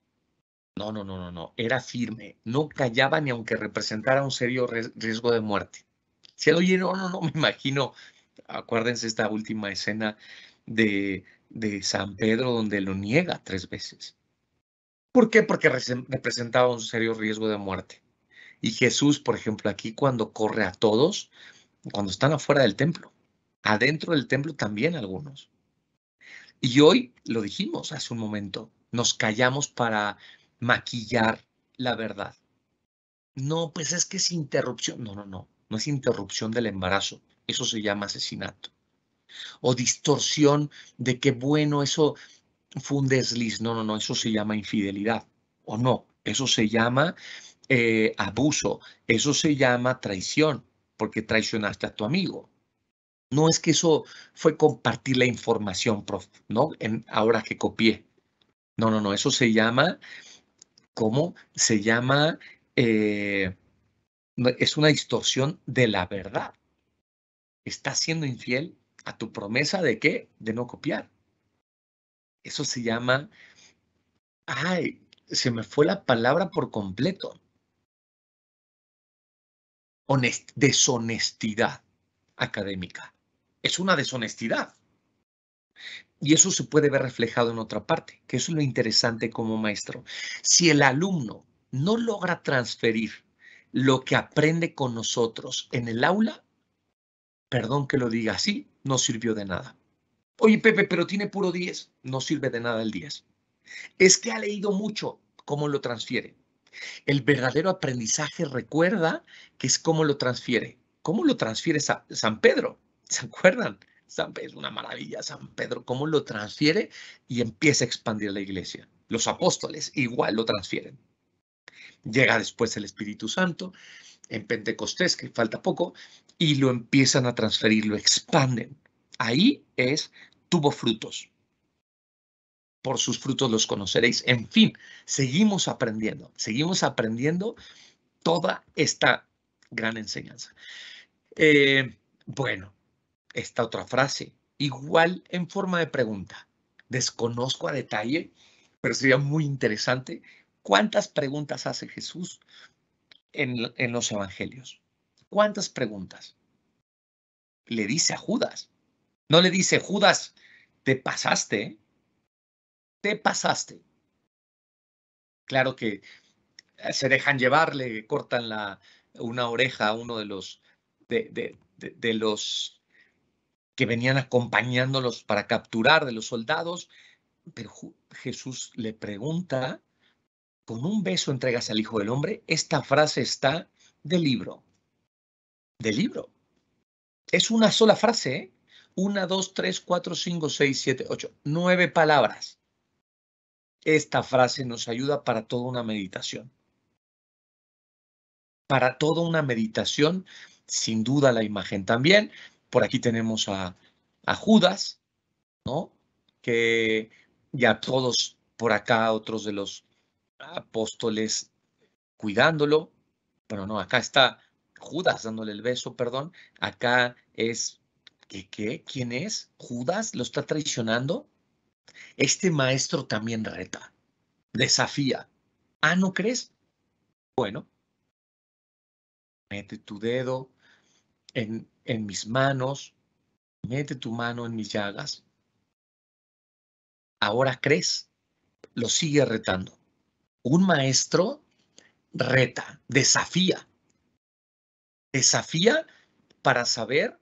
No, no, no, no, no. Era firme. No callaba ni aunque representara un serio riesgo de muerte. Si oye, no, no, no, me imagino. Acuérdense esta última escena de de San Pedro donde lo niega tres veces. ¿Por qué? Porque representaba un serio riesgo de muerte. Y Jesús, por ejemplo, aquí cuando corre a todos, cuando están afuera del templo, adentro del templo también algunos. Y hoy lo dijimos hace un momento, nos callamos para maquillar la verdad. No, pues es que es interrupción. No, no, no, no es interrupción del embarazo. Eso se llama asesinato o distorsión de que bueno, eso fue un desliz. No, no, no, eso se llama infidelidad o no. Eso se llama eh, abuso, eso se llama traición, porque traicionaste a tu amigo. No es que eso fue compartir la información, ¿no? ahora que copié. No, no, no, eso se llama, ¿cómo? Se llama, eh, es una distorsión de la verdad. Estás siendo infiel a tu promesa de qué? De no copiar. Eso se llama, ay, se me fue la palabra por completo. deshonestidad académica. Es una deshonestidad. Y eso se puede ver reflejado en otra parte, que es lo interesante como maestro. Si el alumno no logra transferir lo que aprende con nosotros en el aula, perdón que lo diga así, no sirvió de nada. Oye, Pepe, pero tiene puro 10, no sirve de nada el 10. Es que ha leído mucho, ¿cómo lo transfiere? El verdadero aprendizaje recuerda que es cómo lo transfiere. ¿Cómo lo transfiere San Pedro? ¿Se acuerdan? San Pedro, es una maravilla, San Pedro, cómo lo transfiere y empieza a expandir la iglesia. Los apóstoles igual lo transfieren. Llega después el Espíritu Santo en Pentecostés, que falta poco, y lo empiezan a transferir, lo expanden. Ahí es, tuvo frutos. Por sus frutos los conoceréis. En fin, seguimos aprendiendo, seguimos aprendiendo toda esta gran enseñanza. Eh, bueno, esta otra frase, igual en forma de pregunta. Desconozco a detalle, pero sería muy interesante cuántas preguntas hace Jesús en los evangelios cuántas preguntas. Le dice a Judas. No le dice, Judas, te pasaste. Te pasaste. Claro que eh, se dejan llevar, le cortan la, una oreja a uno de los, de los que venían acompañándolos para capturar de los soldados. Pero Jesús le pregunta, con un beso entregas al Hijo del Hombre, esta frase está del libro del libro. Es una sola frase, ¿eh? Una, dos, tres, cuatro, cinco, seis, siete, ocho, nueve palabras. Esta frase nos ayuda para toda una meditación. Para toda una meditación, sin duda la imagen también. Por aquí tenemos a, a Judas, ¿no? Que ya todos por acá, otros de los apóstoles cuidándolo. Pero no, acá está Judas dándole el beso, perdón, acá es, ¿qué, qué? ¿Quién es? ¿Judas lo está traicionando? Este maestro también reta, desafía. Ah, ¿no crees? Bueno, mete tu dedo en, en mis manos, mete tu mano en mis llagas. Ahora crees, lo sigue retando. Un maestro reta, desafía desafía para saber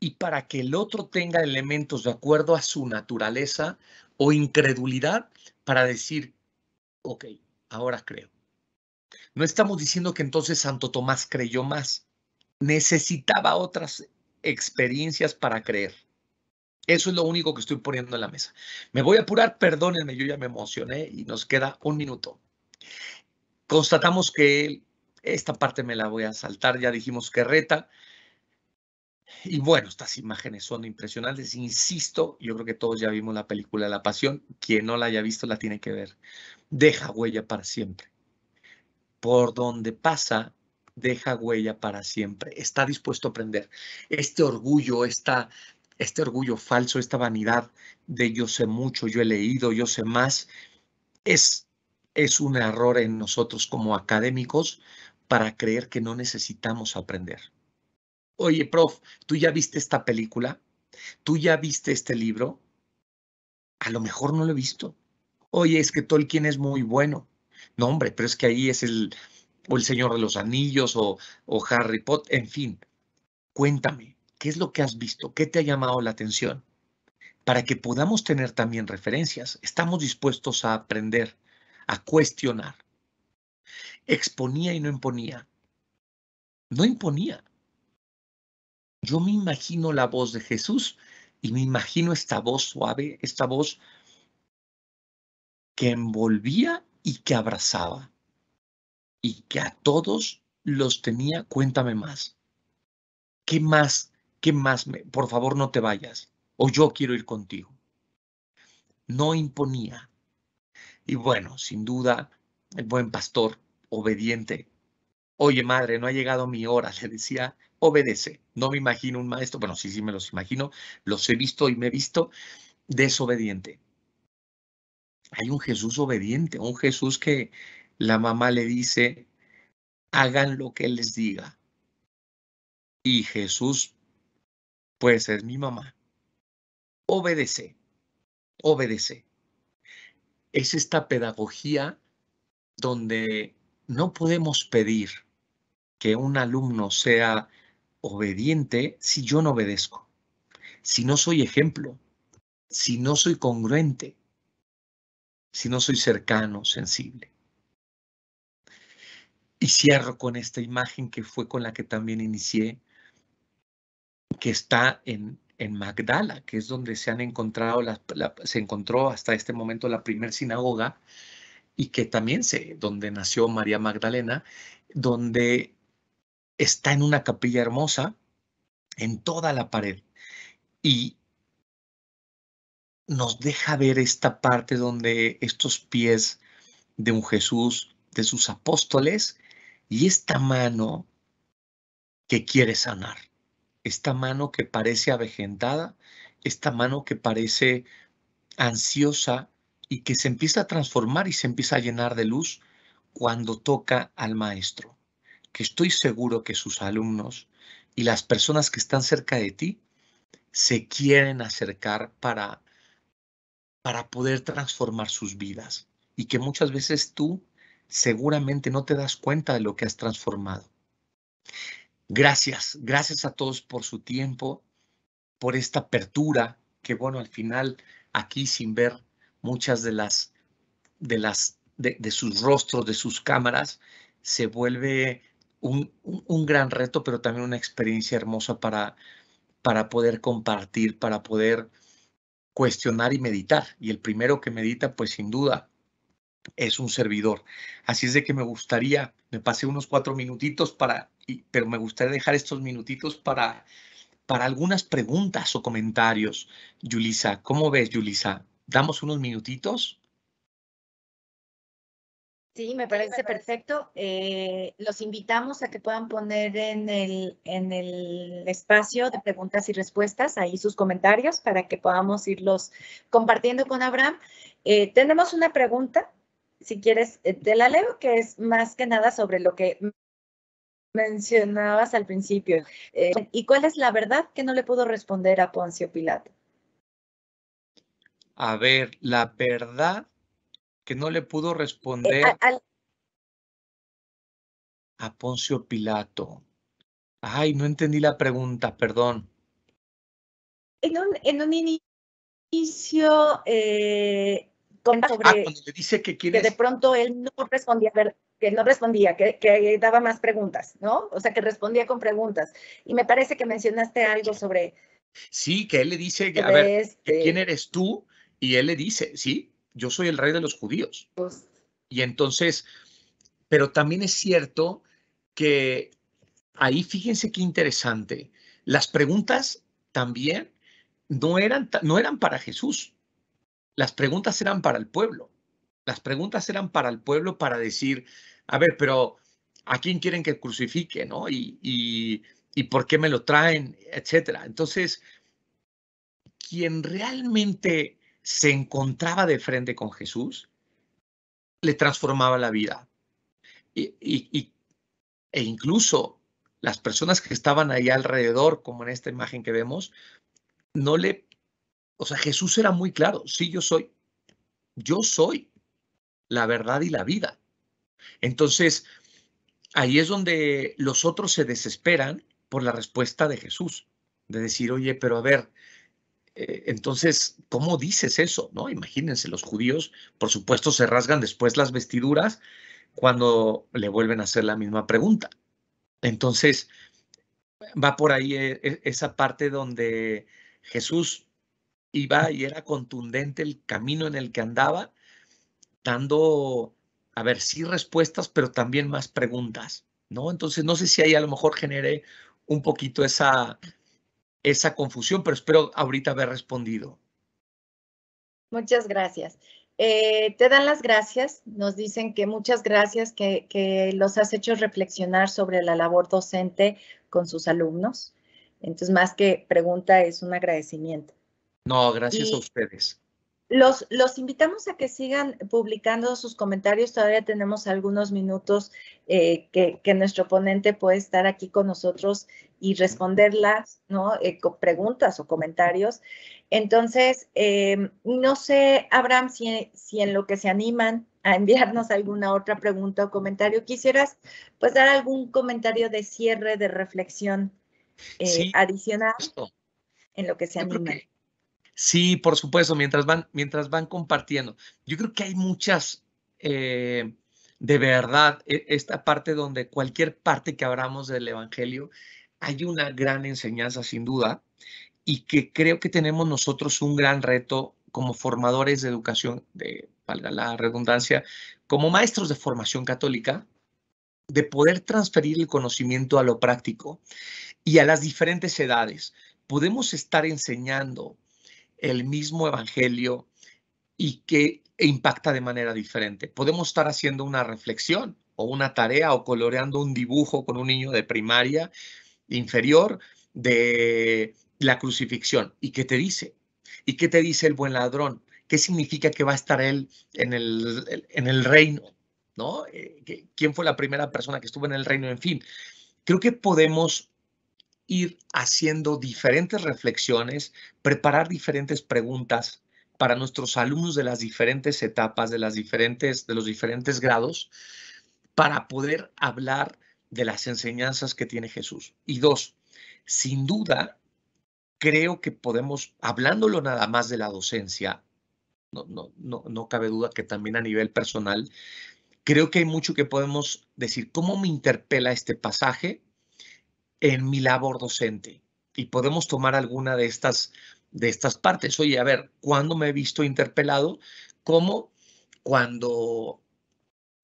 y para que el otro tenga elementos de acuerdo a su naturaleza o incredulidad para decir, ok, ahora creo. No estamos diciendo que entonces Santo Tomás creyó más. Necesitaba otras experiencias para creer. Eso es lo único que estoy poniendo en la mesa. Me voy a apurar, perdónenme, yo ya me emocioné y nos queda un minuto. Constatamos que esta parte me la voy a saltar, ya dijimos que reta. Y bueno, estas imágenes son impresionantes. Insisto, yo creo que todos ya vimos la película La Pasión. Quien no la haya visto la tiene que ver. Deja huella para siempre. Por donde pasa, deja huella para siempre. Está dispuesto a aprender. Este orgullo, esta, este orgullo falso, esta vanidad de yo sé mucho, yo he leído, yo sé más, es, es un error en nosotros como académicos para creer que no necesitamos aprender. Oye, prof, ¿tú ya viste esta película? ¿Tú ya viste este libro? A lo mejor no lo he visto. Oye, es que Tolkien es muy bueno. No, hombre, pero es que ahí es el, o el Señor de los Anillos, o, o Harry Potter, en fin. Cuéntame, ¿qué es lo que has visto? ¿Qué te ha llamado la atención? Para que podamos tener también referencias, estamos dispuestos a aprender, a cuestionar, exponía y no imponía. No imponía. Yo me imagino la voz de Jesús y me imagino esta voz suave, esta voz que envolvía y que abrazaba y que a todos los tenía, cuéntame más. ¿Qué más? ¿Qué más? Me, por favor, no te vayas. O yo quiero ir contigo. No imponía. Y bueno, sin duda, el buen pastor obediente. Oye, madre, no ha llegado mi hora, le decía, obedece. No me imagino un maestro, bueno, sí, sí me los imagino, los he visto y me he visto desobediente. Hay un Jesús obediente, un Jesús que la mamá le dice, hagan lo que les diga. Y Jesús, pues es mi mamá. Obedece, obedece. Es esta pedagogía donde no podemos pedir que un alumno sea obediente si yo no obedezco, si no soy ejemplo, si no soy congruente, si no soy cercano, sensible. Y cierro con esta imagen que fue con la que también inicié, que está en, en Magdala, que es donde se han encontrado, se encontró hasta este momento la primer sinagoga, y que también sé donde nació María Magdalena, donde está en una capilla hermosa en toda la pared y nos deja ver esta parte donde estos pies de un Jesús, de sus apóstoles, y esta mano que quiere sanar, esta mano que parece avejentada, esta mano que parece ansiosa y que se empieza a transformar y se empieza a llenar de luz cuando toca al maestro, que estoy seguro que sus alumnos y las personas que están cerca de ti se quieren acercar para, para poder transformar sus vidas y que muchas veces tú seguramente no te das cuenta de lo que has transformado. Gracias, gracias a todos por su tiempo, por esta apertura, que bueno, al final aquí sin ver muchas de las, de las, de, de sus rostros, de sus cámaras, se vuelve un, gran reto, pero también una experiencia hermosa para, para poder compartir, para poder cuestionar y meditar. Y el primero que medita, pues sin duda, es un servidor. Así es de que me gustaría, me pasé unos cuatro minutitos para, pero me gustaría dejar estos minutitos para, para algunas preguntas o comentarios. Yulisa, ¿cómo ves, Yulisa? damos unos minutitos. Sí, me parece perfecto. Eh, los invitamos a que puedan poner en el, en el espacio de preguntas y respuestas ahí sus comentarios para que podamos irlos compartiendo con Abraham. Eh, tenemos una pregunta, si quieres, eh, te la leo, que es más que nada sobre lo que mencionabas al principio. ¿Y cuál es la verdad que no le pudo responder a Poncio Pilato? a ver la verdad que no le pudo eh, responder a Poncio Pilato. Ay, no entendí la pregunta, perdón. En un, en un inicio, eh, con ah, sobre, cuando dice que, quiere... de pronto él no respondía, que no respondía, que, daba más preguntas, ¿no? O sea, que respondía con preguntas. Y me parece que mencionaste algo sobre... Sí, que él le dice, a ver, este ¿quién eres tú? Y él le dice, sí, yo soy el rey de los judíos. Pues. Y entonces, pero también es cierto que ahí fíjense qué interesante, las preguntas también no eran, no eran para Jesús, las preguntas eran para el pueblo. Las preguntas eran para el pueblo para decir, a ver, pero ¿a quién quieren que crucifique? ¿No? Y, y, y por qué me lo traen, etcétera. Entonces, quien realmente se encontraba de frente con Jesús, le transformaba la vida. Y, e incluso las personas que estaban ahí alrededor, como en esta imagen que vemos, no le... O sea, Jesús era muy claro, sí, yo soy. Yo soy la verdad y la vida. Entonces, ahí es donde los otros se desesperan por la respuesta de Jesús, de decir, oye, pero a ver, eh, entonces, ¿cómo dices eso? ¿No? Imagínense, los judíos, por supuesto, se rasgan después las vestiduras cuando le vuelven a hacer la misma pregunta. Entonces, va por ahí eh, e, esa parte donde Jesús iba y era contundente el camino en el que andaba, dando, a ver, sí respuestas, pero también más preguntas, ¿no? Entonces, no sé si ahí a lo mejor genere un poquito esa esa confusión, pero espero ahorita haber respondido. Muchas gracias. Eh, te dan las gracias, nos dicen que muchas gracias, que, los has hecho reflexionar sobre la labor docente con sus alumnos. Entonces, más que pregunta, es un agradecimiento. No, gracias a ustedes. Los, los, invitamos a que sigan publicando sus comentarios. Todavía tenemos algunos minutos eh, que, nuestro ponente puede estar aquí con nosotros y responderlas, ¿no? Eh, preguntas o comentarios. Entonces, em, no sé, Abraham, si, si en lo que se animan a enviarnos alguna otra pregunta o comentario, quisieras pues dar algún comentario de cierre, de reflexión eh, adicional en lo que se animan Sí, por supuesto, mientras van, mientras van compartiendo. Yo creo que hay muchas, eh, de verdad, e, esta parte donde cualquier parte que abramos del Evangelio, hay una gran enseñanza sin duda y que creo que tenemos nosotros un gran reto como formadores de educación, de, valga la redundancia, como maestros de formación católica, de poder transferir el conocimiento a lo práctico y a las diferentes edades. Podemos estar enseñando el mismo Evangelio y que impacta de manera diferente. Podemos estar haciendo una reflexión o una tarea o coloreando un dibujo con un niño de primaria inferior de la crucifixión. ¿Y qué te dice? ¿Y qué te dice el buen ladrón? ¿Qué significa que va a estar él en el, en el reino? ¿No? Eh, ¿Quién fue la primera persona que estuvo en el reino? En fin, creo que podemos ir haciendo diferentes reflexiones, preparar diferentes preguntas para nuestros alumnos de las diferentes etapas, de, las diferentes, de los diferentes grados, para poder hablar de las enseñanzas que tiene Jesús. Y dos, sin duda, creo que podemos, hablándolo nada más de la docencia, no, no, no, no cabe duda que también a nivel personal, creo que hay mucho que podemos decir, ¿cómo me interpela este pasaje? en mi labor docente. Y podemos tomar alguna de estas, de estas partes. Oye, a ver, ¿cuándo me he visto interpelado? cómo cuando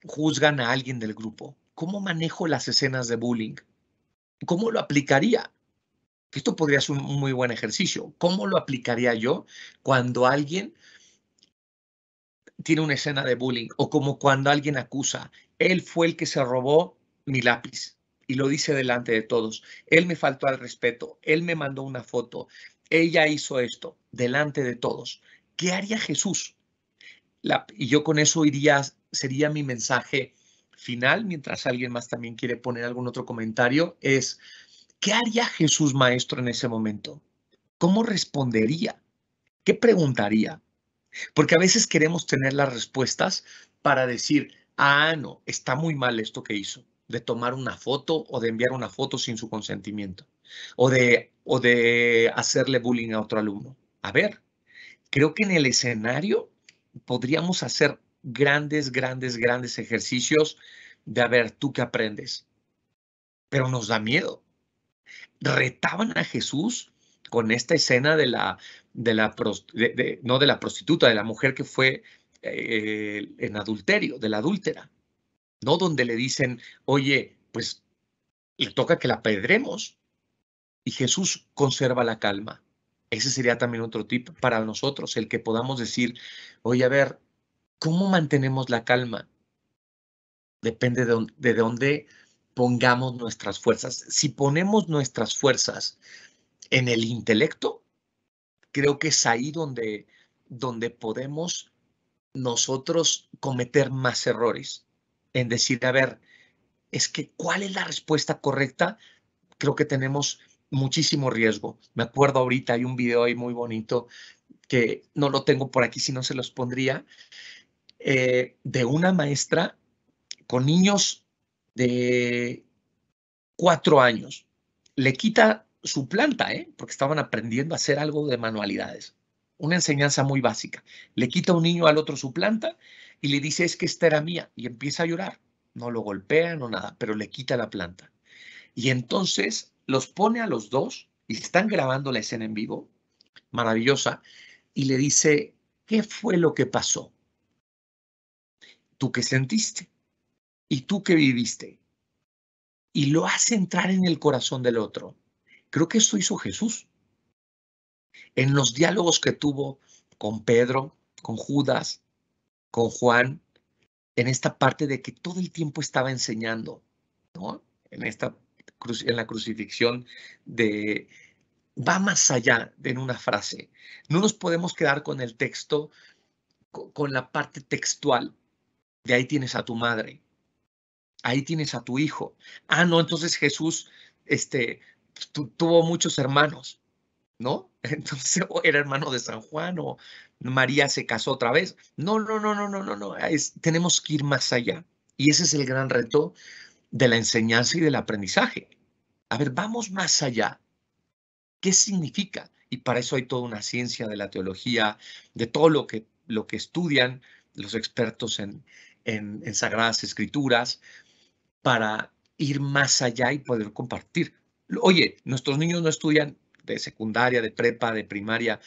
juzgan a alguien del grupo. ¿Cómo manejo las escenas de bullying? ¿Cómo lo aplicaría? Esto podría ser un muy buen ejercicio. ¿Cómo lo aplicaría yo cuando alguien tiene una escena de bullying o como cuando alguien acusa, él fue el que se robó mi lápiz? y lo dice delante de todos. Él me faltó al respeto, él me mandó una foto, ella hizo esto, delante de todos. ¿Qué haría Jesús? y yo con eso iría, sería mi mensaje final, mientras alguien más también quiere poner algún otro comentario, es, ¿qué haría Jesús maestro en ese momento? ¿Cómo respondería? ¿Qué preguntaría? Porque a veces queremos tener las respuestas para decir, ah, no, está muy mal esto que hizo de tomar una foto o de enviar una foto sin su consentimiento o de, o de hacerle bullying a otro alumno. A ver, creo que en el escenario podríamos hacer grandes, grandes, grandes ejercicios de a ver, tú qué aprendes. Pero nos da miedo. Retaban a Jesús con esta escena de la, de la no de la prostituta, de la mujer que fue eh, en adulterio, de la adúltera. ¿no? Donde le dicen, oye, pues le toca que la pedremos. Y Jesús conserva la calma. Ese sería también otro tip para nosotros, el que podamos decir, oye, a ver, ¿cómo mantenemos la calma? Depende de, dónde, pongamos nuestras fuerzas. Si ponemos nuestras fuerzas en el intelecto, creo que es ahí donde, donde podemos nosotros cometer más errores en decir, a ver, es que cuál es la respuesta correcta, creo que tenemos muchísimo riesgo. Me acuerdo ahorita, hay un video ahí muy bonito que no lo tengo por aquí, si no se los pondría, eh, de una maestra con niños de cuatro años. Le quita su planta, ¿eh? porque estaban aprendiendo a hacer algo de manualidades, una enseñanza muy básica. Le quita un niño al otro su planta y le dice, es que esta era mía, y empieza a llorar. No lo golpea, no nada, pero le quita la planta. Y entonces los pone a los dos y están grabando la escena en vivo, maravillosa, y le dice, ¿qué fue lo que pasó? ¿Tú que sentiste? ¿Y tú que viviste? Y lo hace entrar en el corazón del otro. Creo que esto hizo Jesús. En los diálogos que tuvo con Pedro, con Judas, con Juan en esta parte de que todo el tiempo estaba enseñando, ¿no? En, esta, en la crucifixión de... Va más allá de una frase. No nos podemos quedar con el texto, con la parte textual. De ahí tienes a tu madre. Ahí tienes a tu hijo. Ah, no, entonces Jesús este, tuvo muchos hermanos, ¿no? entonces o era hermano de San Juan o María se casó otra vez. No, no, no, no, no, no, no, tenemos que ir más allá. Y ese es el gran reto de la enseñanza y del aprendizaje. A ver, vamos más allá. ¿Qué significa? Y para eso hay toda una ciencia de la teología, de todo lo que, lo que estudian los expertos en, en Sagradas Escrituras, para ir más allá y poder compartir. Oye, nuestros niños no estudian de secundaria, de prepa, de primaria,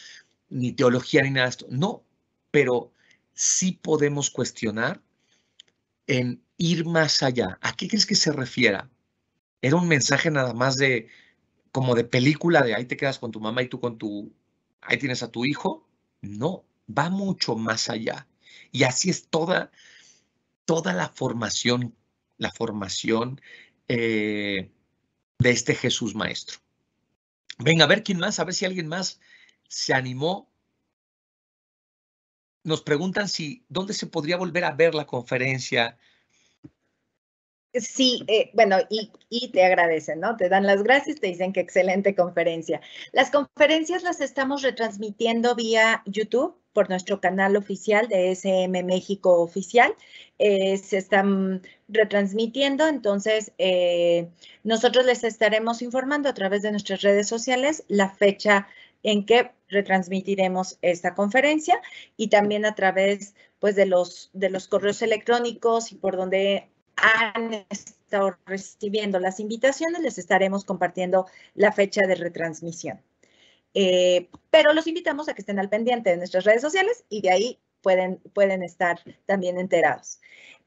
ni teología, ni nada de esto. No, pero sí podemos cuestionar en ir más allá. ¿A qué crees que se refiera? Era un mensaje nada más de, como de película, de ahí te quedas con tu mamá y tú con tu, ahí tienes a tu hijo. No, va mucho más allá. Y así es toda, toda la formación, la formación eh, de este Jesús Maestro. Venga, a ver quién más, a ver si alguien más se animó. Nos preguntan si dónde se podría volver a ver la conferencia. Sí, eh, bueno, y, te agradecen, ¿no? Te dan las gracias, te dicen que excelente conferencia. Las conferencias las estamos retransmitiendo vía YouTube por nuestro canal oficial de SM México Oficial. Eh, se están retransmitiendo, entonces eh, nosotros les estaremos informando a través de nuestras redes sociales la fecha en que retransmitiremos esta conferencia y también a través pues, de, los, de los correos electrónicos y por donde han estado recibiendo las invitaciones, les estaremos compartiendo la fecha de retransmisión. Eh, pero los invitamos a que estén al pendiente de nuestras redes sociales y de ahí pueden, pueden estar también enterados.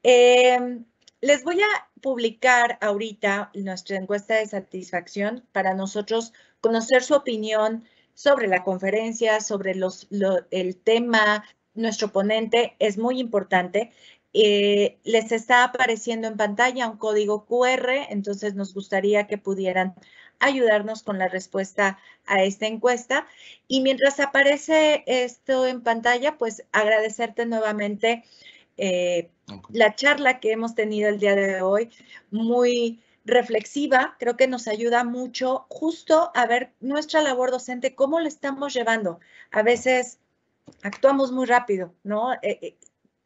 Eh, les voy a publicar ahorita nuestra encuesta de satisfacción para nosotros conocer su opinión sobre la conferencia, sobre los, el tema, nuestro ponente, es muy importante. Eh, les está apareciendo en pantalla un código QR, entonces nos gustaría que pudieran ayudarnos con la respuesta a esta encuesta. Y mientras aparece esto en pantalla, pues agradecerte nuevamente eh, la charla que hemos tenido el día de hoy, muy reflexiva, creo que nos ayuda mucho justo a ver nuestra labor docente, cómo la estamos llevando. A veces actuamos muy rápido, ¿no? Eh, eh,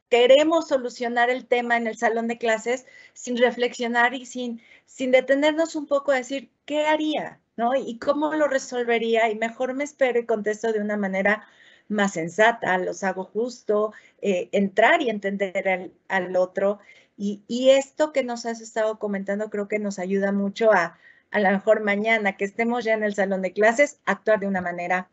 queremos solucionar el tema en el salón de clases sin reflexionar y sin, sin detenernos un poco a decir, ¿qué haría? ¿No? ¿Y cómo lo resolvería? Y mejor me espero y contesto de una manera más sensata, los hago justo, eh, entrar y entender al, otro. Y, esto que nos has estado comentando creo que nos ayuda mucho a, a lo mejor mañana que estemos ya en el salón de clases, actuar de una manera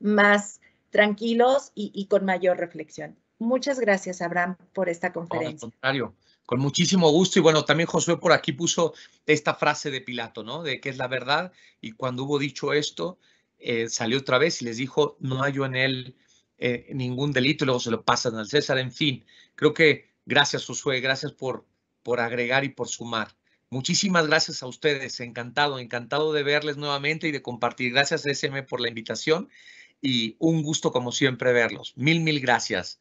más tranquilos y con mayor reflexión. Muchas gracias, Abraham, por esta conferencia. al contrario, con muchísimo gusto. Y bueno, también Josué por aquí puso esta frase de Pilato, ¿no? De que es la verdad. Y cuando hubo dicho esto, eh, salió otra vez y les dijo, no hay en él eh, ningún delito. Y luego se lo pasan al César. En fin, creo que gracias, Josué. Gracias por, por agregar y por sumar. Muchísimas gracias a ustedes. Encantado, encantado de verles nuevamente y de compartir. Gracias, SM, por la invitación. Y un gusto, como siempre, verlos. Mil, mil gracias.